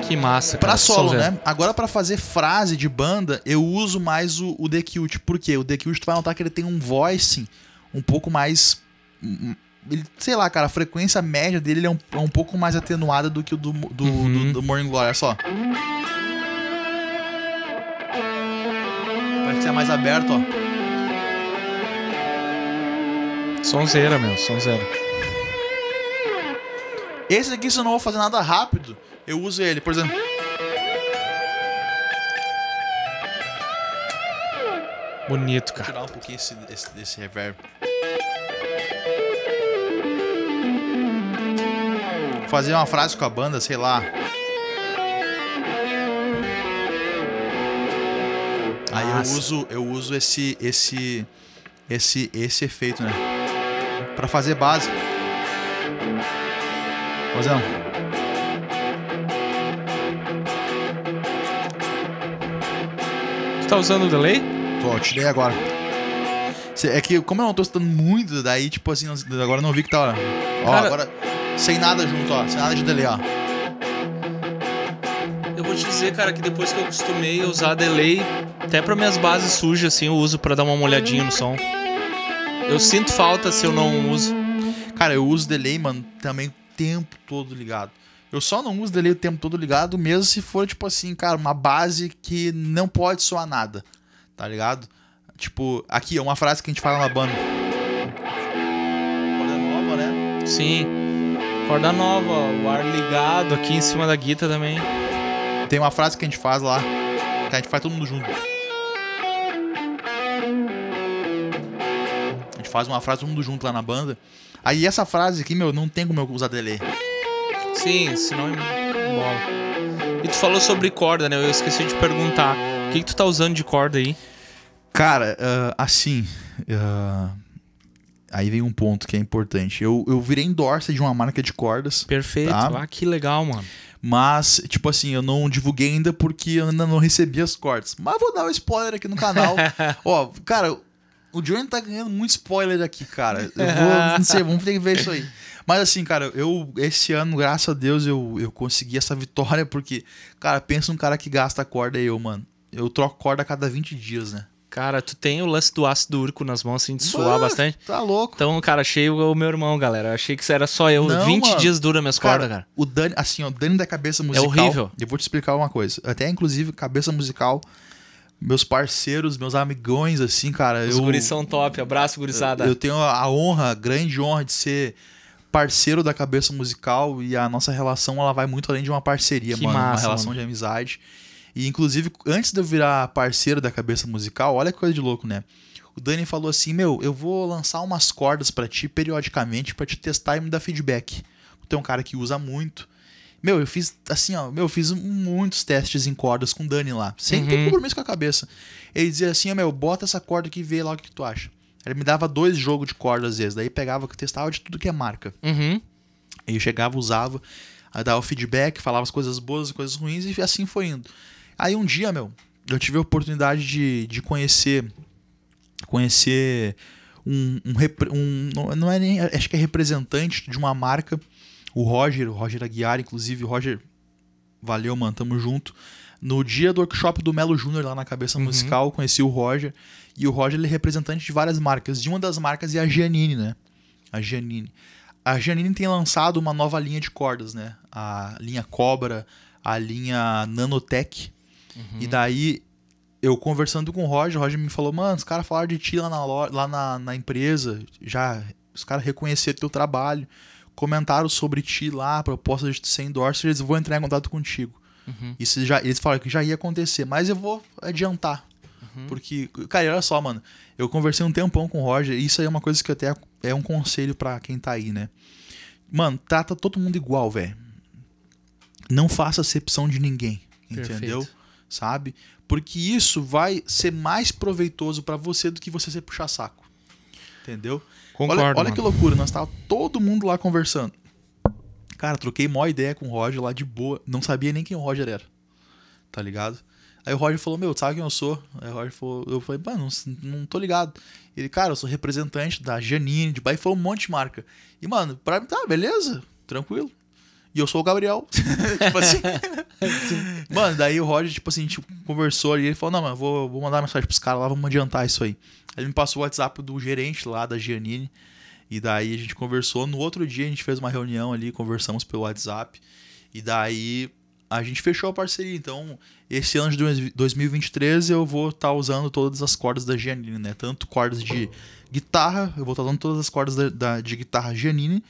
Que massa, cara. Pra solo, né?
Agora para fazer frase de banda, eu uso mais o, o The Cute. Por quê? O The Cute, tu vai notar que ele tem um voicing um pouco mais... Hum, hum, ele, sei lá, cara, a frequência média dele é um, é um pouco mais atenuada do que o do, do, uhum. do, do Morning Glory. Olha só. Parece que é mais aberto, ó. Sonzeira, meu, sonzeira. Esse aqui, se eu não vou fazer nada rápido, eu uso ele. Por exemplo. Bonito, cara. Vou tirar um pouquinho esse, esse, desse reverb. Fazer uma frase com a banda, sei lá. Aí eu ah, uso, eu uso esse, esse, esse, esse efeito, né? Para fazer base. Mozão. tá usando o delay? Tô, tirei agora. É que, como eu não tô escutando muito, daí, tipo assim, agora não vi que tá. Ó, Cara... agora. Sem nada junto, ó. Sem nada de delay, ó
eu vou te dizer, cara, que depois que eu acostumei a usar delay, até para minhas bases sujas, assim, eu uso para dar uma olhadinha no som. Eu sinto
falta se eu não uso. Cara, eu uso delay, mano, também o tempo todo ligado. Eu só não uso delay o tempo todo ligado, mesmo se for, tipo assim, cara, uma base que não pode soar nada, tá ligado? Tipo, aqui é uma frase que a gente fala na banda. Corda nova, né? Sim. Corda nova, o ar
ligado aqui em cima da guita também. Tem uma frase que a gente faz lá, que a gente faz todo mundo
junto. A gente faz uma frase todo mundo junto lá na banda. Aí essa frase aqui, meu, não tem como eu usar delay. Sim, senão é bola. E tu falou sobre corda, né? Eu esqueci de perguntar. O que, que tu tá usando de corda aí? Cara, uh, assim. Uh, aí vem um ponto que é importante. Eu, eu virei endorse de uma marca de cordas. Perfeito. Tá? Ah, que legal, mano. Mas, tipo assim, eu não divulguei ainda porque eu ainda não recebi as cordas. Mas vou dar um spoiler aqui no canal. Ó, cara, o Johnny tá ganhando muito spoiler aqui, cara. Eu vou, não sei, vamos ter que ver isso aí. Mas assim, cara, eu esse ano, graças a Deus, eu, eu consegui essa vitória, porque, cara, pensa num cara que gasta corda eu, mano. Eu troco corda a cada 20 dias, né?
Cara, tu tem o lance do ácido úrico nas mãos, assim, de suar bastante. Tá louco. Então, cara, achei o, meu irmão, galera. Achei que era só eu. Não, 20 mano. dias dura minhas cordas, cara.
O Dani, assim, ó, o Dani da cabeça musical. É horrível. Eu vou te explicar uma coisa. Até, inclusive, cabeça musical, meus parceiros, meus amigões, assim, cara. Os eu, guris são top. Abraço, gurizada. Eu, eu tenho a honra, grande honra de ser parceiro da cabeça musical e a nossa relação ela vai muito além de uma parceria, que mano, massa, uma relação mano. de amizade. E inclusive, antes de eu virar parceiro da cabeça musical, olha que coisa de louco, né? O Dani falou assim: "Meu, eu vou lançar umas cordas para ti periodicamente para te testar e me dar feedback". Tem um cara que usa muito. Meu, eu fiz assim, ó, meu, eu fiz muitos testes em cordas com o Dani lá, sem uhum. ter compromisso com a cabeça. Ele dizia assim: "Meu, bota essa corda aqui e vê lá o que tu acha". Ele me dava dois jogos de corda às vezes. Daí pegava, testava de tudo que é marca. Uhum. E chegava, usava, dava o feedback, falava as coisas boas, as coisas ruins e assim foi indo. Aí um dia, meu, eu tive a oportunidade de, de conhecer conhecer um, um, um não, é nem, acho que é representante de uma marca, o Roger, o Roger Aguiar, inclusive, o Roger, valeu, mano, tamo junto. No dia do workshop do Melo Júnior lá na Cabeça uhum. Musical, conheci o Roger. E o Roger ele é representante de várias marcas. E uma das marcas é a Giannini, né? A Giannini. A Giannini tem lançado uma nova linha de cordas, né? A linha Cobra, a linha Nanotech. Uhum. E daí, eu conversando com o Roger, o Roger me falou, mano, os caras falaram de ti lá na, lá na, na empresa, já os caras reconheceram teu trabalho, comentaram sobre ti lá, propostas proposta de ser endorser, eles vão entrar em contato contigo. Uhum. Isso já, eles falaram que já ia acontecer, mas eu vou adiantar. Uhum. Porque, cara, olha só, mano. Eu conversei um tempão com o Roger, e isso aí é uma coisa que até é um conselho para quem tá aí, né? Mano, trata todo mundo igual, velho. Não faça acepção de ninguém, Perfeito. entendeu? Sabe? Porque isso vai ser mais proveitoso para você do que você ser puxar saco. Entendeu? Concordo. Olha, olha que loucura, nós tava tá todo mundo lá conversando. Cara, troquei maior ideia com o Roger lá de boa. Não sabia nem quem o Roger era. Tá ligado? Aí o Roger falou, meu, sabe quem eu sou? Aí o Roger falou, eu falei, mano, não, não tô ligado. Ele, cara, eu sou representante da Janine, de Bahia, foi um monte de marca. E, mano, pra mim tá, beleza, tranquilo. E eu sou o Gabriel. tipo assim. mano, daí o Roger, tipo assim, a tipo, gente conversou ali, ele falou, não, mano, vou, vou mandar mensagem pros caras lá, vamos adiantar isso aí. Aí ele me passou o WhatsApp do gerente lá da Giannini. E daí a gente conversou. No outro dia a gente fez uma reunião ali, conversamos pelo WhatsApp. E daí a gente fechou a parceria. Então, esse ano de 2023 eu vou estar tá usando todas as cordas da Giannini, né? Tanto cordas de guitarra, eu vou estar tá usando todas as cordas da, da, de guitarra Giannini,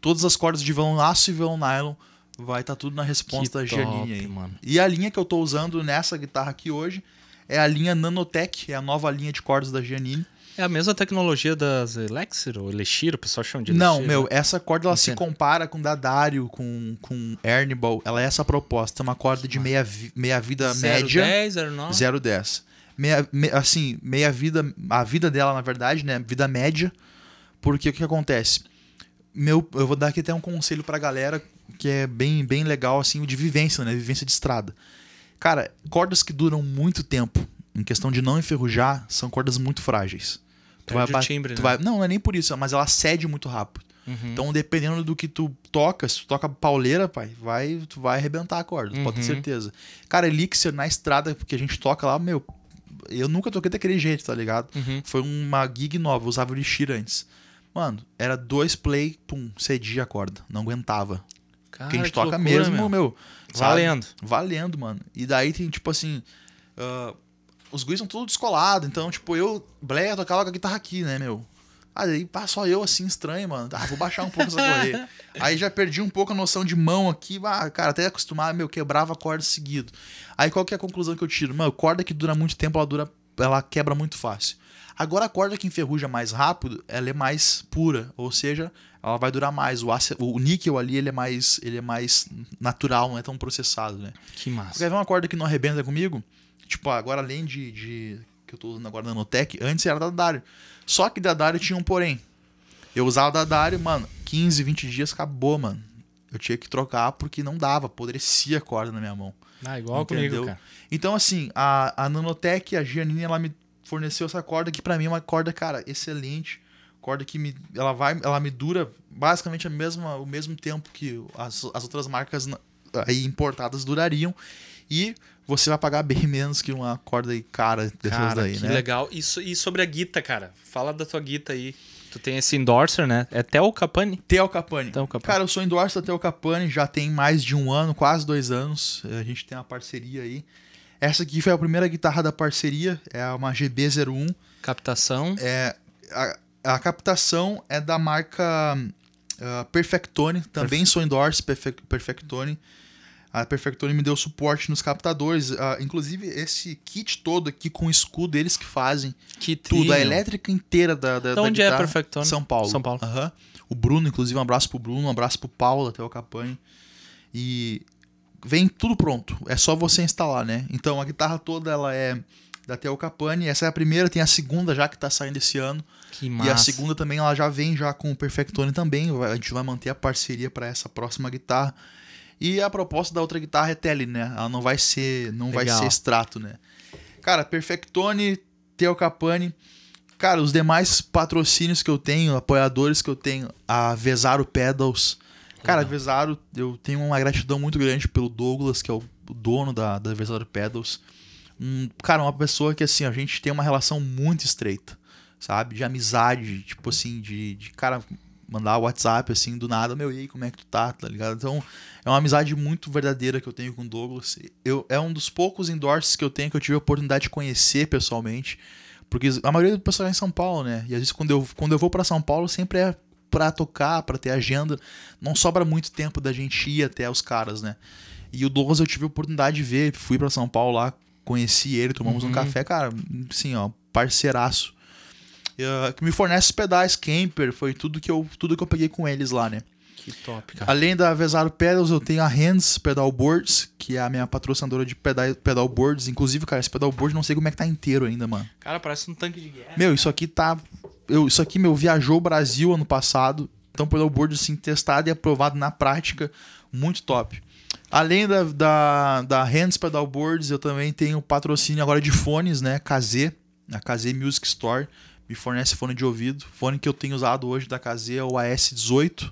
todas as cordas de violão aço e violão nylon. Vai estar tá tudo na resposta da Giannini aí. Mano. E a linha que eu estou usando nessa guitarra aqui hoje é a linha Nanotech, é a nova linha de cordas da Giannini. É a mesma tecnologia das Elixir
ou Elixir, o pessoal chama de Elixir. Não, meu, né? essa
corda ela Entendo. se compara com da Dario, com, com Ernibal. Ela é essa proposta, uma corda de meia, meia vida 0, média. 010, 0,9. 0,10. Meia, me, assim, meia vida, a vida dela, na verdade, né? Vida média. Porque o que acontece? Meu, eu vou dar aqui até um conselho pra galera que é bem, bem legal, assim, de vivência, né? Vivência de estrada. Cara, cordas que duram muito tempo, em questão de não enferrujar, são cordas muito frágeis.
Tu vai, o timbre, tu né? vai,
não, não é nem por isso, mas ela cede muito rápido. Uhum. Então, dependendo do que tu toca, se tu toca pauleira, pai, vai, tu vai arrebentar a corda, uhum. pode ter uhum. certeza. Cara, Elixir na estrada, porque a gente toca lá, meu, eu nunca toquei daquele jeito, tá ligado? Uhum. Foi uma gig nova, eu usava o Elixir antes. Mano, era dois play, pum, cedia a corda, não aguentava. Cara, que a gente que toca loucura, mesmo, meu. meu valendo. Valendo, mano. E daí tem, tipo assim. Uh, os guis são tudo descolado, então, tipo, eu, Blair, tocava com a guitarra aqui, né, meu? Aí pá, só eu assim, estranho, mano. Ah, vou baixar um pouco essa correr. Aí já perdi um pouco a noção de mão aqui. Ah, cara, até acostumar, meu, quebrava corda seguido. Aí qual que é a conclusão que eu tiro? Mano, corda que dura muito tempo, ela dura. Ela quebra muito fácil. Agora a corda que enferruja mais rápido, ela é mais pura, ou seja, ela vai durar mais. O, ácido, o níquel ali ele é mais, ele é mais natural, não é tão processado, né? Que massa. Quer ver uma corda que não arrebenta comigo? Tipo, agora além de, de que eu tô usando agora Nanotech, antes era da Dario. Só que da Dario tinha um porém. Eu usava da Dario, mano, 15, 20 dias acabou, mano. Eu tinha que trocar porque não dava, apodrecia a corda na minha mão. Ah, igual entendeu? comigo, cara. Então, assim, a, a Nanotech, a Gianini, ela me forneceu essa corda que para mim é uma corda, cara, excelente. Corda que me, ela vai, ela me dura basicamente a mesma, o mesmo tempo que as, as outras marcas aí importadas durariam. E você vai pagar bem menos que uma corda e cara dessas cara, daí, que né? Que
legal. E, so, e sobre a guita, cara? Fala da tua guita aí. Tu tem esse
endorser, né? É Theo Capani? Theo Capani. Theo Capani. Cara, eu sou endorser da Theo Capani já tem mais de um ano, quase dois anos. É, a gente tem uma parceria aí. Essa aqui foi a primeira guitarra da parceria, é uma GB01. Captação? É, a, a captação é da marca uh, Perfectone, também Perfe... sou perfect Perfectone. A Perfectone me deu suporte nos captadores. Uh, inclusive, esse kit todo aqui com o escudo, eles que fazem. Que Tudo, a elétrica inteira da, da, então, da onde guitarra, é a Perfectone? São Paulo. São Paulo. Uhum. O Bruno, inclusive, um abraço pro Bruno, um abraço pro Paulo, até o Capanho. E vem tudo pronto. É só você instalar, né? Então, a guitarra toda, ela é da Theo Capani. Essa é a primeira, tem a segunda já que tá saindo esse ano. Que massa. E a segunda também ela já vem já com o Perfectone também. A gente vai manter a parceria para essa próxima guitarra. E a proposta da outra guitarra é tele, né? Ela não vai ser, não Legal. vai ser extrato, né? Cara, Perfectone, Theo Capani, cara, os demais patrocínios que eu tenho, apoiadores que eu tenho, a Vesaro Pedals. Cara, a Vesaro, eu tenho uma gratidão muito grande pelo Douglas, que é o dono da, da Vesaro Pedals. Um, cara, uma pessoa que assim, a gente tem uma relação muito estreita, sabe? De amizade, tipo assim, de, de cara, mandar WhatsApp, assim, do nada, meu, e aí, como é que tu tá, tá ligado? Então, é uma amizade muito verdadeira que eu tenho com o Douglas. Eu, é um dos poucos endorses que eu tenho que eu tive a oportunidade de conhecer pessoalmente, porque a maioria do pessoal é em São Paulo, né? E às vezes quando eu, quando eu vou para São Paulo, sempre é pra tocar, pra ter agenda, não sobra muito tempo da gente ir até os caras, né? E o Douglas eu tive a oportunidade de ver, fui para São Paulo lá, conheci ele, tomamos uhum. um café, cara, sim, ó, parceiraço. Ah, que me fornece pedais, camper, foi tudo que eu, tudo que eu peguei com eles lá, né?
Que top, cara.
Além da Vesaro Pedals, eu tenho a Hands Pedal Boards, que é a minha patrocinadora de pedal, pedal boards. Inclusive, cara, esse pedal board não sei como é que tá inteiro ainda, mano.
Cara, parece um tanque de guerra. Meu, isso
aqui tá. Eu, isso aqui, meu, viajou o Brasil ano passado. Então, pedal board, assim, testado e aprovado na prática. Muito top. Além da, da, da Hands Pedal Boards, eu também tenho patrocínio agora de fones, né? KZ, a KZ Music Store me fornece fone de ouvido. Fone que eu tenho usado hoje da Kazee é o AS18.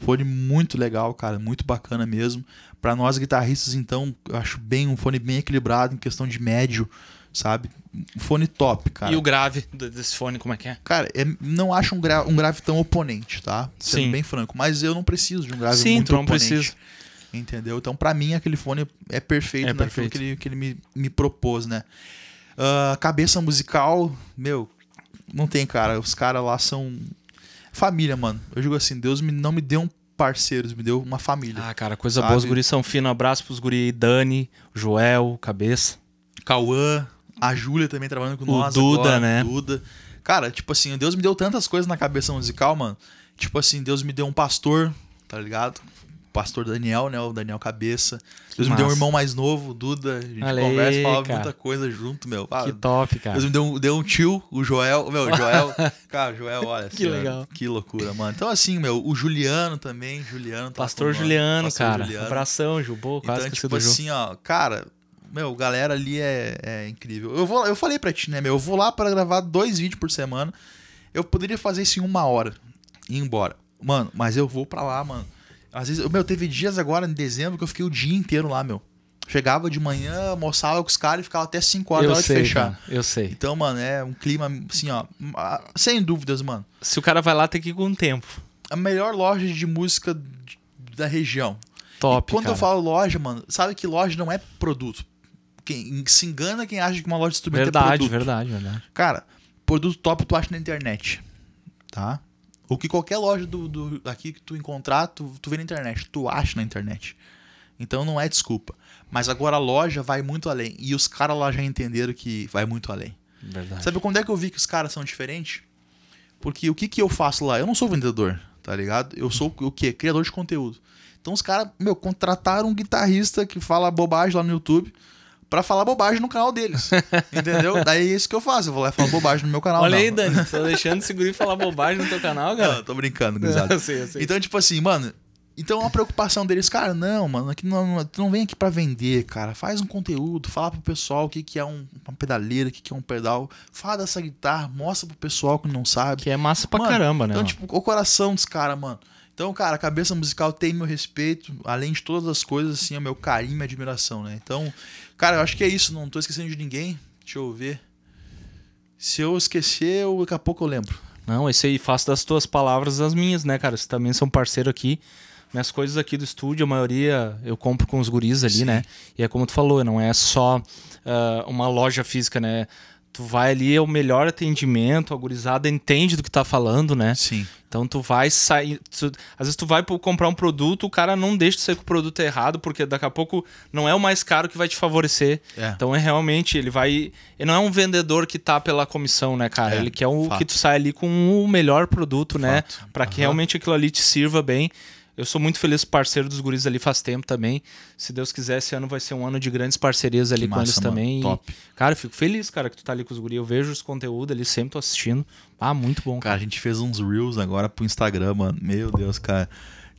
Fone muito legal, cara, muito bacana mesmo. Para nós guitarristas, então, eu acho bem um fone bem equilibrado em questão de médio, sabe? Um fone top, cara. E o
grave desse fone, como é que é?
Cara, é, não acho um, gra um grave tão oponente, tá? Sendo Sim. bem franco. Mas eu não preciso de um grave Sim, muito Sim, então não preciso Entendeu? Então, para mim, aquele fone é perfeito é naquilo né? perfeito. que ele, que ele me, me propôs, né? Uh, cabeça musical, meu, não tem, cara. Os caras lá são família, mano. Eu digo assim, Deus me, não me deu um parceiros, me deu uma família. Ah, cara, coisa sabe? boa. Os guris
são finos. Abraço pros guri Dani, Joel, Cabeça. Cauã,
a Júlia também trabalhando com o nós Duda, agora, né? Duda. Cara, tipo assim, Deus me deu tantas coisas na cabeça musical, mano. Tipo assim, Deus me deu um pastor, tá ligado? pastor Daniel, né? O Daniel Cabeça. Que Deus massa. me deu um irmão mais novo, Duda. A gente Ale, conversa, fala cara. muita coisa junto, meu. Ah, que top, cara. Deus me deu um, deu um tio, o Joel. Meu, Joel. cara, Joel, olha. que senhora, legal. Que loucura, mano. Então, assim, meu, o Juliano também. Juliano. Tá pastor Juliano, pastor cara. Juliano. Abração, Ju. Boa, então, quase então, tipo assim, Ju. ó. Cara, meu, galera ali é, é, incrível. Eu, vou, eu falei pra ti, né, meu? Eu vou lá para gravar dois vídeos por semana. Eu poderia fazer isso em uma hora e ir embora. Mano, mas eu vou pra lá, mano. Às vezes, meu, teve dias agora em dezembro que eu fiquei o dia inteiro lá, meu. Chegava de manhã, almoçava com os caras e ficava até 5 horas hora de fechar. Mano, eu sei. Então, mano, é um clima assim, ó. Sem dúvidas, mano. Se o cara vai lá, tem que ir com tempo. A melhor loja de música da região. Top. E quando cara. eu falo loja, mano, sabe que loja não é produto. Quem se engana quem acha que uma loja de instrumento é verdade, é produto. Verdade, verdade, verdade. Cara, produto top tu acha na internet. Tá? O que qualquer loja do, do aqui que tu encontrar, tu, tu vê na internet, tu acha na internet. Então não é desculpa. Mas agora a loja vai muito além. E os caras lá já entenderam que vai muito além. Verdade. Sabe quando é que eu vi que os caras são diferentes? Porque o que, que eu faço lá? Eu não sou vendedor, tá ligado? Eu sou o quê? Criador de conteúdo. Então os caras, meu, contrataram um guitarrista que fala bobagem lá no YouTube para falar bobagem no canal deles. entendeu? Daí é isso que eu faço. Eu vou lá falar bobagem no meu canal. Olha não. aí, Dani, tô tá deixando esse guri falar bobagem no teu canal, cara. Não, tô brincando, gurizada. eu sei, eu sei. Então, tipo assim, mano. Então é a preocupação deles, cara, não, mano, aqui não, tu não vem aqui para vender, cara. Faz um conteúdo, fala pro pessoal o que, que é um, uma pedaleira, o que, que é um pedal. Fala dessa guitarra, mostra pro pessoal que não sabe. Que é massa pra mano, caramba, né? Então, mano? tipo, o coração dos caras, mano. Então, cara, a cabeça musical tem meu respeito, além de todas as coisas, assim, o é meu carinho, minha admiração, né? Então, cara, eu acho que é isso, não tô esquecendo de ninguém. Deixa eu ver. Se eu esquecer, eu,
daqui a pouco eu lembro. Não, esse aí faço das tuas palavras as minhas, né, cara? Vocês também são é parceiro aqui. Minhas coisas aqui do estúdio, a maioria eu compro com os guris ali, né? Sim. né? E é como tu falou, não é só uh, uma loja física, né? tu vai ali, é o melhor atendimento, a gurizada entende do que tá falando, né? Sim. Então tu vai sair. Tu, às vezes tu vai comprar um produto, o cara não deixa de sair com o produto errado, porque daqui a pouco não é o mais caro que vai te favorecer. É. Então é realmente, ele vai. Ele não é um vendedor que tá pela comissão, né, cara? É. Ele quer o, Fato. que tu sai ali com o melhor produto, né? Fato. né? para que uhum. realmente aquilo ali te sirva bem. Eu sou muito feliz parceiro dos guris ali faz tempo também. Se Deus quiser, esse ano vai ser um ano de grandes parcerias ali que com massa, eles mano. também. Top. E, cara, fico feliz,
cara, que tu tá ali com os guris. Eu vejo os conteúdos ali, sempre tô assistindo. Ah, muito bom. Cara, cara a gente fez uns reels agora pro Instagram, mano. Meu Deus, cara.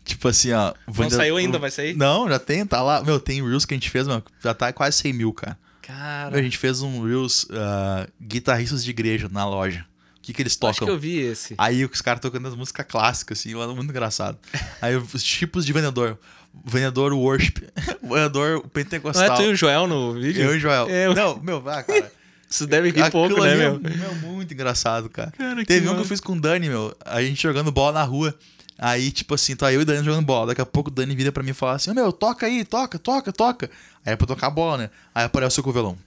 Tipo assim, ó. Não ainda... saiu ainda, vai sair? Não, já tem, tá lá. Meu, tem reels que a gente fez, mano. Já tá quase 100 mil, cara. Cara. Meu, a gente fez um reels uh, guitarristas de igreja na loja que, que eles tocam? Acho que eu vi esse. Aí os caras tocando as músicas clássicas, assim, lá muito engraçado. Aí os tipos de vendedor. Vendedor worship. Vendedor pentecostal. Não é tu e o Joel no vídeo? Eu e o Joel. É eu... Não, meu, vai ah, cara. Isso deve rir pouco, né, é meu? É muito engraçado, cara. cara Teve um que eu fiz com o Dani, meu. A gente jogando bola na rua. Aí, tipo assim, tá eu e o Dani jogando bola. Daqui a pouco o Dani vira pra mim e fala assim: oh, Meu, toca aí, toca, toca, toca. Aí é pra tocar a bola, né? Aí aparece o covelão.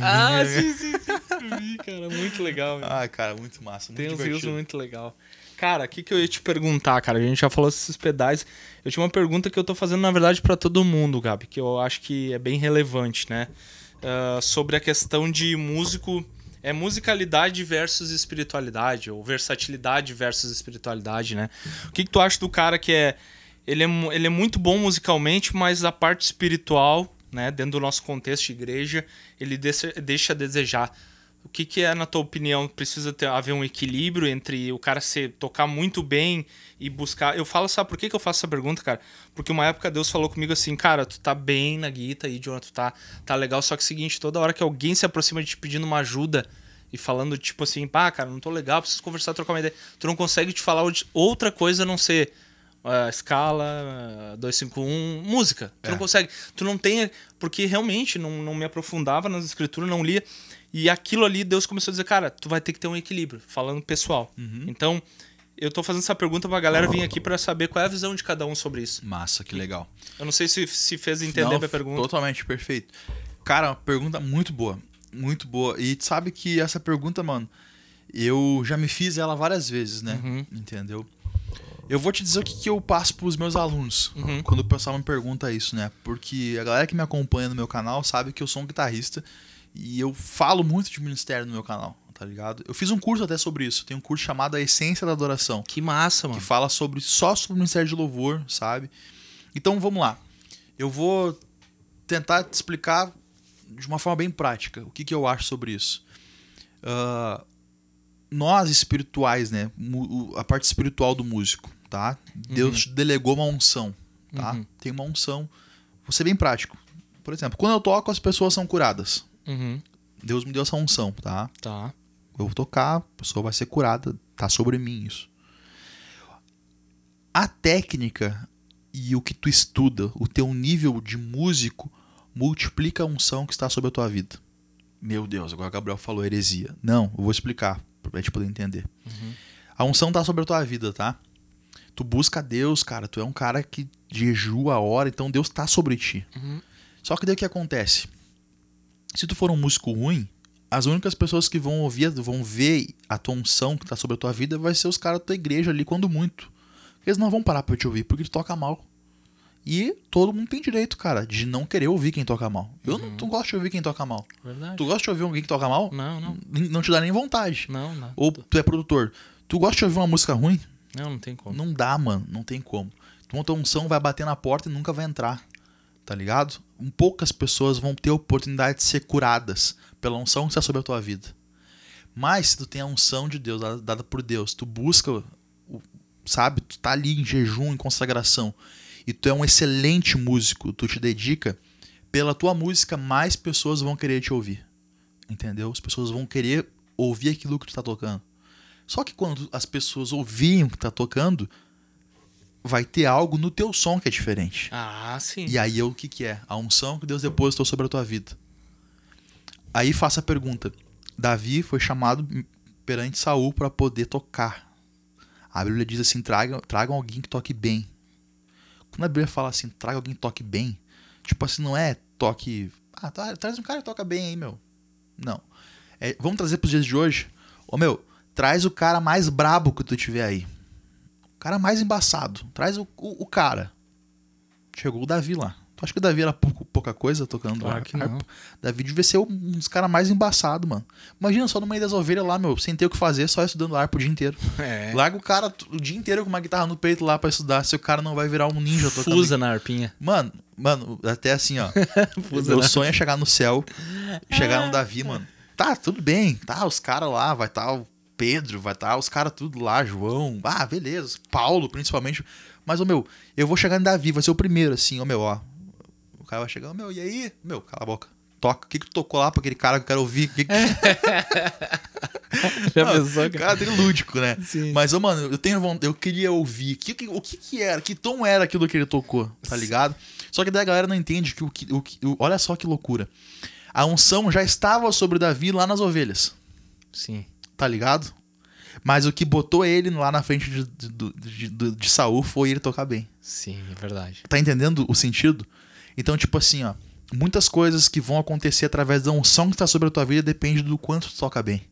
Ah, sim, sim, sim. cara, muito legal. Ah, cara, muito massa. Muito Tem um uns rios muito legal.
Cara, o que, que eu ia te perguntar, cara? A gente já falou esses pedais. Eu tinha uma pergunta que eu tô fazendo, na verdade, para todo mundo, Gabi, que eu acho que é bem relevante, né? Uh, sobre a questão de músico é musicalidade versus espiritualidade, ou versatilidade versus espiritualidade, né? O que, que tu acha do cara que é ele, é. ele é muito bom musicalmente, mas a parte espiritual, né, dentro do nosso contexto de igreja, ele deixa, deixa a desejar. O que, que é, na tua opinião, precisa ter, haver um equilíbrio entre o cara ser, tocar muito bem e buscar. Eu falo, sabe por que, que eu faço essa pergunta, cara? Porque uma época Deus falou comigo assim, cara, tu tá bem na guita aí, Jonathan, tu tá, tá legal. Só que é o seguinte, toda hora que alguém se aproxima de te pedindo uma ajuda e falando, tipo assim, pá, cara, não tô legal, preciso conversar, trocar uma ideia. Tu não consegue te falar outra coisa a não ser. Uh, escala, uh, ah, 251, música. Tu é. não consegue. Tu não tem. Porque realmente não, não me aprofundava nas escrituras, não lia. E aquilo ali, Deus começou a dizer, cara, tu vai ter que ter um equilíbrio, falando pessoal. Uhum. Então, eu tô fazendo essa pergunta pra galera vir aqui para saber qual é a visão de cada um sobre isso. Massa, que legal. Eu não sei
se, se fez entender não, a pergunta. Totalmente perfeito. Cara, pergunta muito boa. Muito boa. E sabe que essa pergunta, mano, eu já me fiz ela várias vezes, né? Uhum. Entendeu? Eu vou te dizer o que, que eu passo pros meus alunos uhum. quando o pessoal me pergunta isso, né? Porque a galera que me acompanha no meu canal sabe que eu sou um guitarrista e eu falo muito de ministério no meu canal, tá ligado? Eu fiz um curso até sobre isso. Tem um curso chamado A Essência da Adoração. Que massa, mano. Que fala sobre só sobre o ministério de louvor, sabe? Então vamos lá. Eu vou tentar te explicar de uma forma bem prática o que, que eu acho sobre isso. Uh, nós espirituais, né? A parte espiritual do músico, tá? Deus te uhum. delegou uma unção, tá? Uhum. Tem uma unção. Vou ser bem prático. Por exemplo, quando eu toco, as pessoas são curadas. Uhum. Deus me deu essa unção, tá? Tá. Eu vou tocar, a pessoa vai ser curada, tá sobre mim isso. A técnica e o que tu estuda, o teu nível de músico, multiplica a unção que está sobre a tua vida. Meu Deus, agora Gabriel falou heresia. Não, eu vou explicar pra gente poder entender. Uhum. A unção tá sobre a tua vida, tá? Tu busca Deus, cara. Tu é um cara que jejua a hora, então Deus tá sobre ti. Uhum. Só que daí o que acontece? se tu for um músico ruim, as únicas pessoas que vão ouvir, vão ver a tua unção que tá sobre a tua vida vai ser os caras da tua igreja ali, quando muito. Eles não vão parar pra te ouvir, porque tu toca mal. E todo mundo tem direito, cara, de não querer ouvir quem toca mal. Eu uhum. não, não gosto de ouvir quem toca mal. Verdade. Tu gosta de ouvir alguém que toca mal? Não, não. Não te dá nem vontade. Não, não. Ou tu é produtor. Tu gosta de ouvir uma música ruim? Não, não tem como. Não dá, mano. Não tem como. Tu monta um som, vai bater na porta e nunca vai entrar tá ligado? Um poucas pessoas vão ter a oportunidade de ser curadas pela unção que está sobre a tua vida. Mas se tu tem a unção de Deus, dada por Deus, tu busca, sabe, tu tá ali em jejum, em consagração, e tu é um excelente músico, tu te dedica, pela tua música mais pessoas vão querer te ouvir. Entendeu? As pessoas vão querer ouvir aquilo que tu tá tocando. Só que quando as pessoas ouviam o que tá tocando, vai ter algo no teu som que é diferente. Ah, sim. E aí o que, que é? A unção que Deus depositou sobre a tua vida. Aí faça a pergunta. Davi foi chamado perante Saul para poder tocar. A Bíblia diz assim: tragam, tragam alguém que toque bem. Quando a Bíblia fala assim, traga alguém que toque bem, tipo assim, não é toque. Ah, traz um cara que toca bem aí, meu. Não. É, vamos trazer para os dias de hoje? Ô, meu, traz o cara mais brabo que tu tiver aí cara mais embaçado. Traz o, o, o cara. Chegou o Davi lá. Tu acha que o Davi era pouco, pouca coisa tocando claro que Não. Davi devia ser um dos caras mais embaçados, mano. Imagina só no meio das ovelhas lá, meu, sem ter o que fazer, só estudando arco o dia inteiro. É. Larga o cara o dia inteiro com uma guitarra no peito lá para estudar, se o cara não vai virar um ninja Fusa tocando. Fusa na harpinha. Mano, mano, até assim, ó. meu sonho é chegar no céu, chegar no Davi, ah. mano. Tá, tudo bem, tá, os caras lá, vai tal, tá, Pedro vai estar, tá, os caras tudo lá, João, ah, beleza, Paulo principalmente. Mas, ô meu, eu vou chegar em Davi, vai ser o primeiro, assim, ô meu, ó. O cara vai chegar, ô meu, e aí? Meu, cala a boca. Toca. O que, que tocou lá pra aquele cara que eu quero ouvir? Que que... Já pensou, cara? Cara, tem lúdico, né? Sim. Mas, ô, mano, eu tenho vontade, eu queria ouvir. Que, que, o que que era? Que tom era aquilo que ele tocou, tá ligado? Sim. Só que daí a galera não entende que o que. O, que, o, olha só que loucura. A unção já estava sobre Davi lá nas ovelhas. Sim tá ligado? Mas o que botou ele lá na frente de, de, de, de Saul foi ele tocar bem. Sim, é verdade. Tá entendendo o sentido? Então, tipo assim, ó. Muitas coisas que vão acontecer através da unção que tá sobre a tua vida depende do quanto tu toca bem.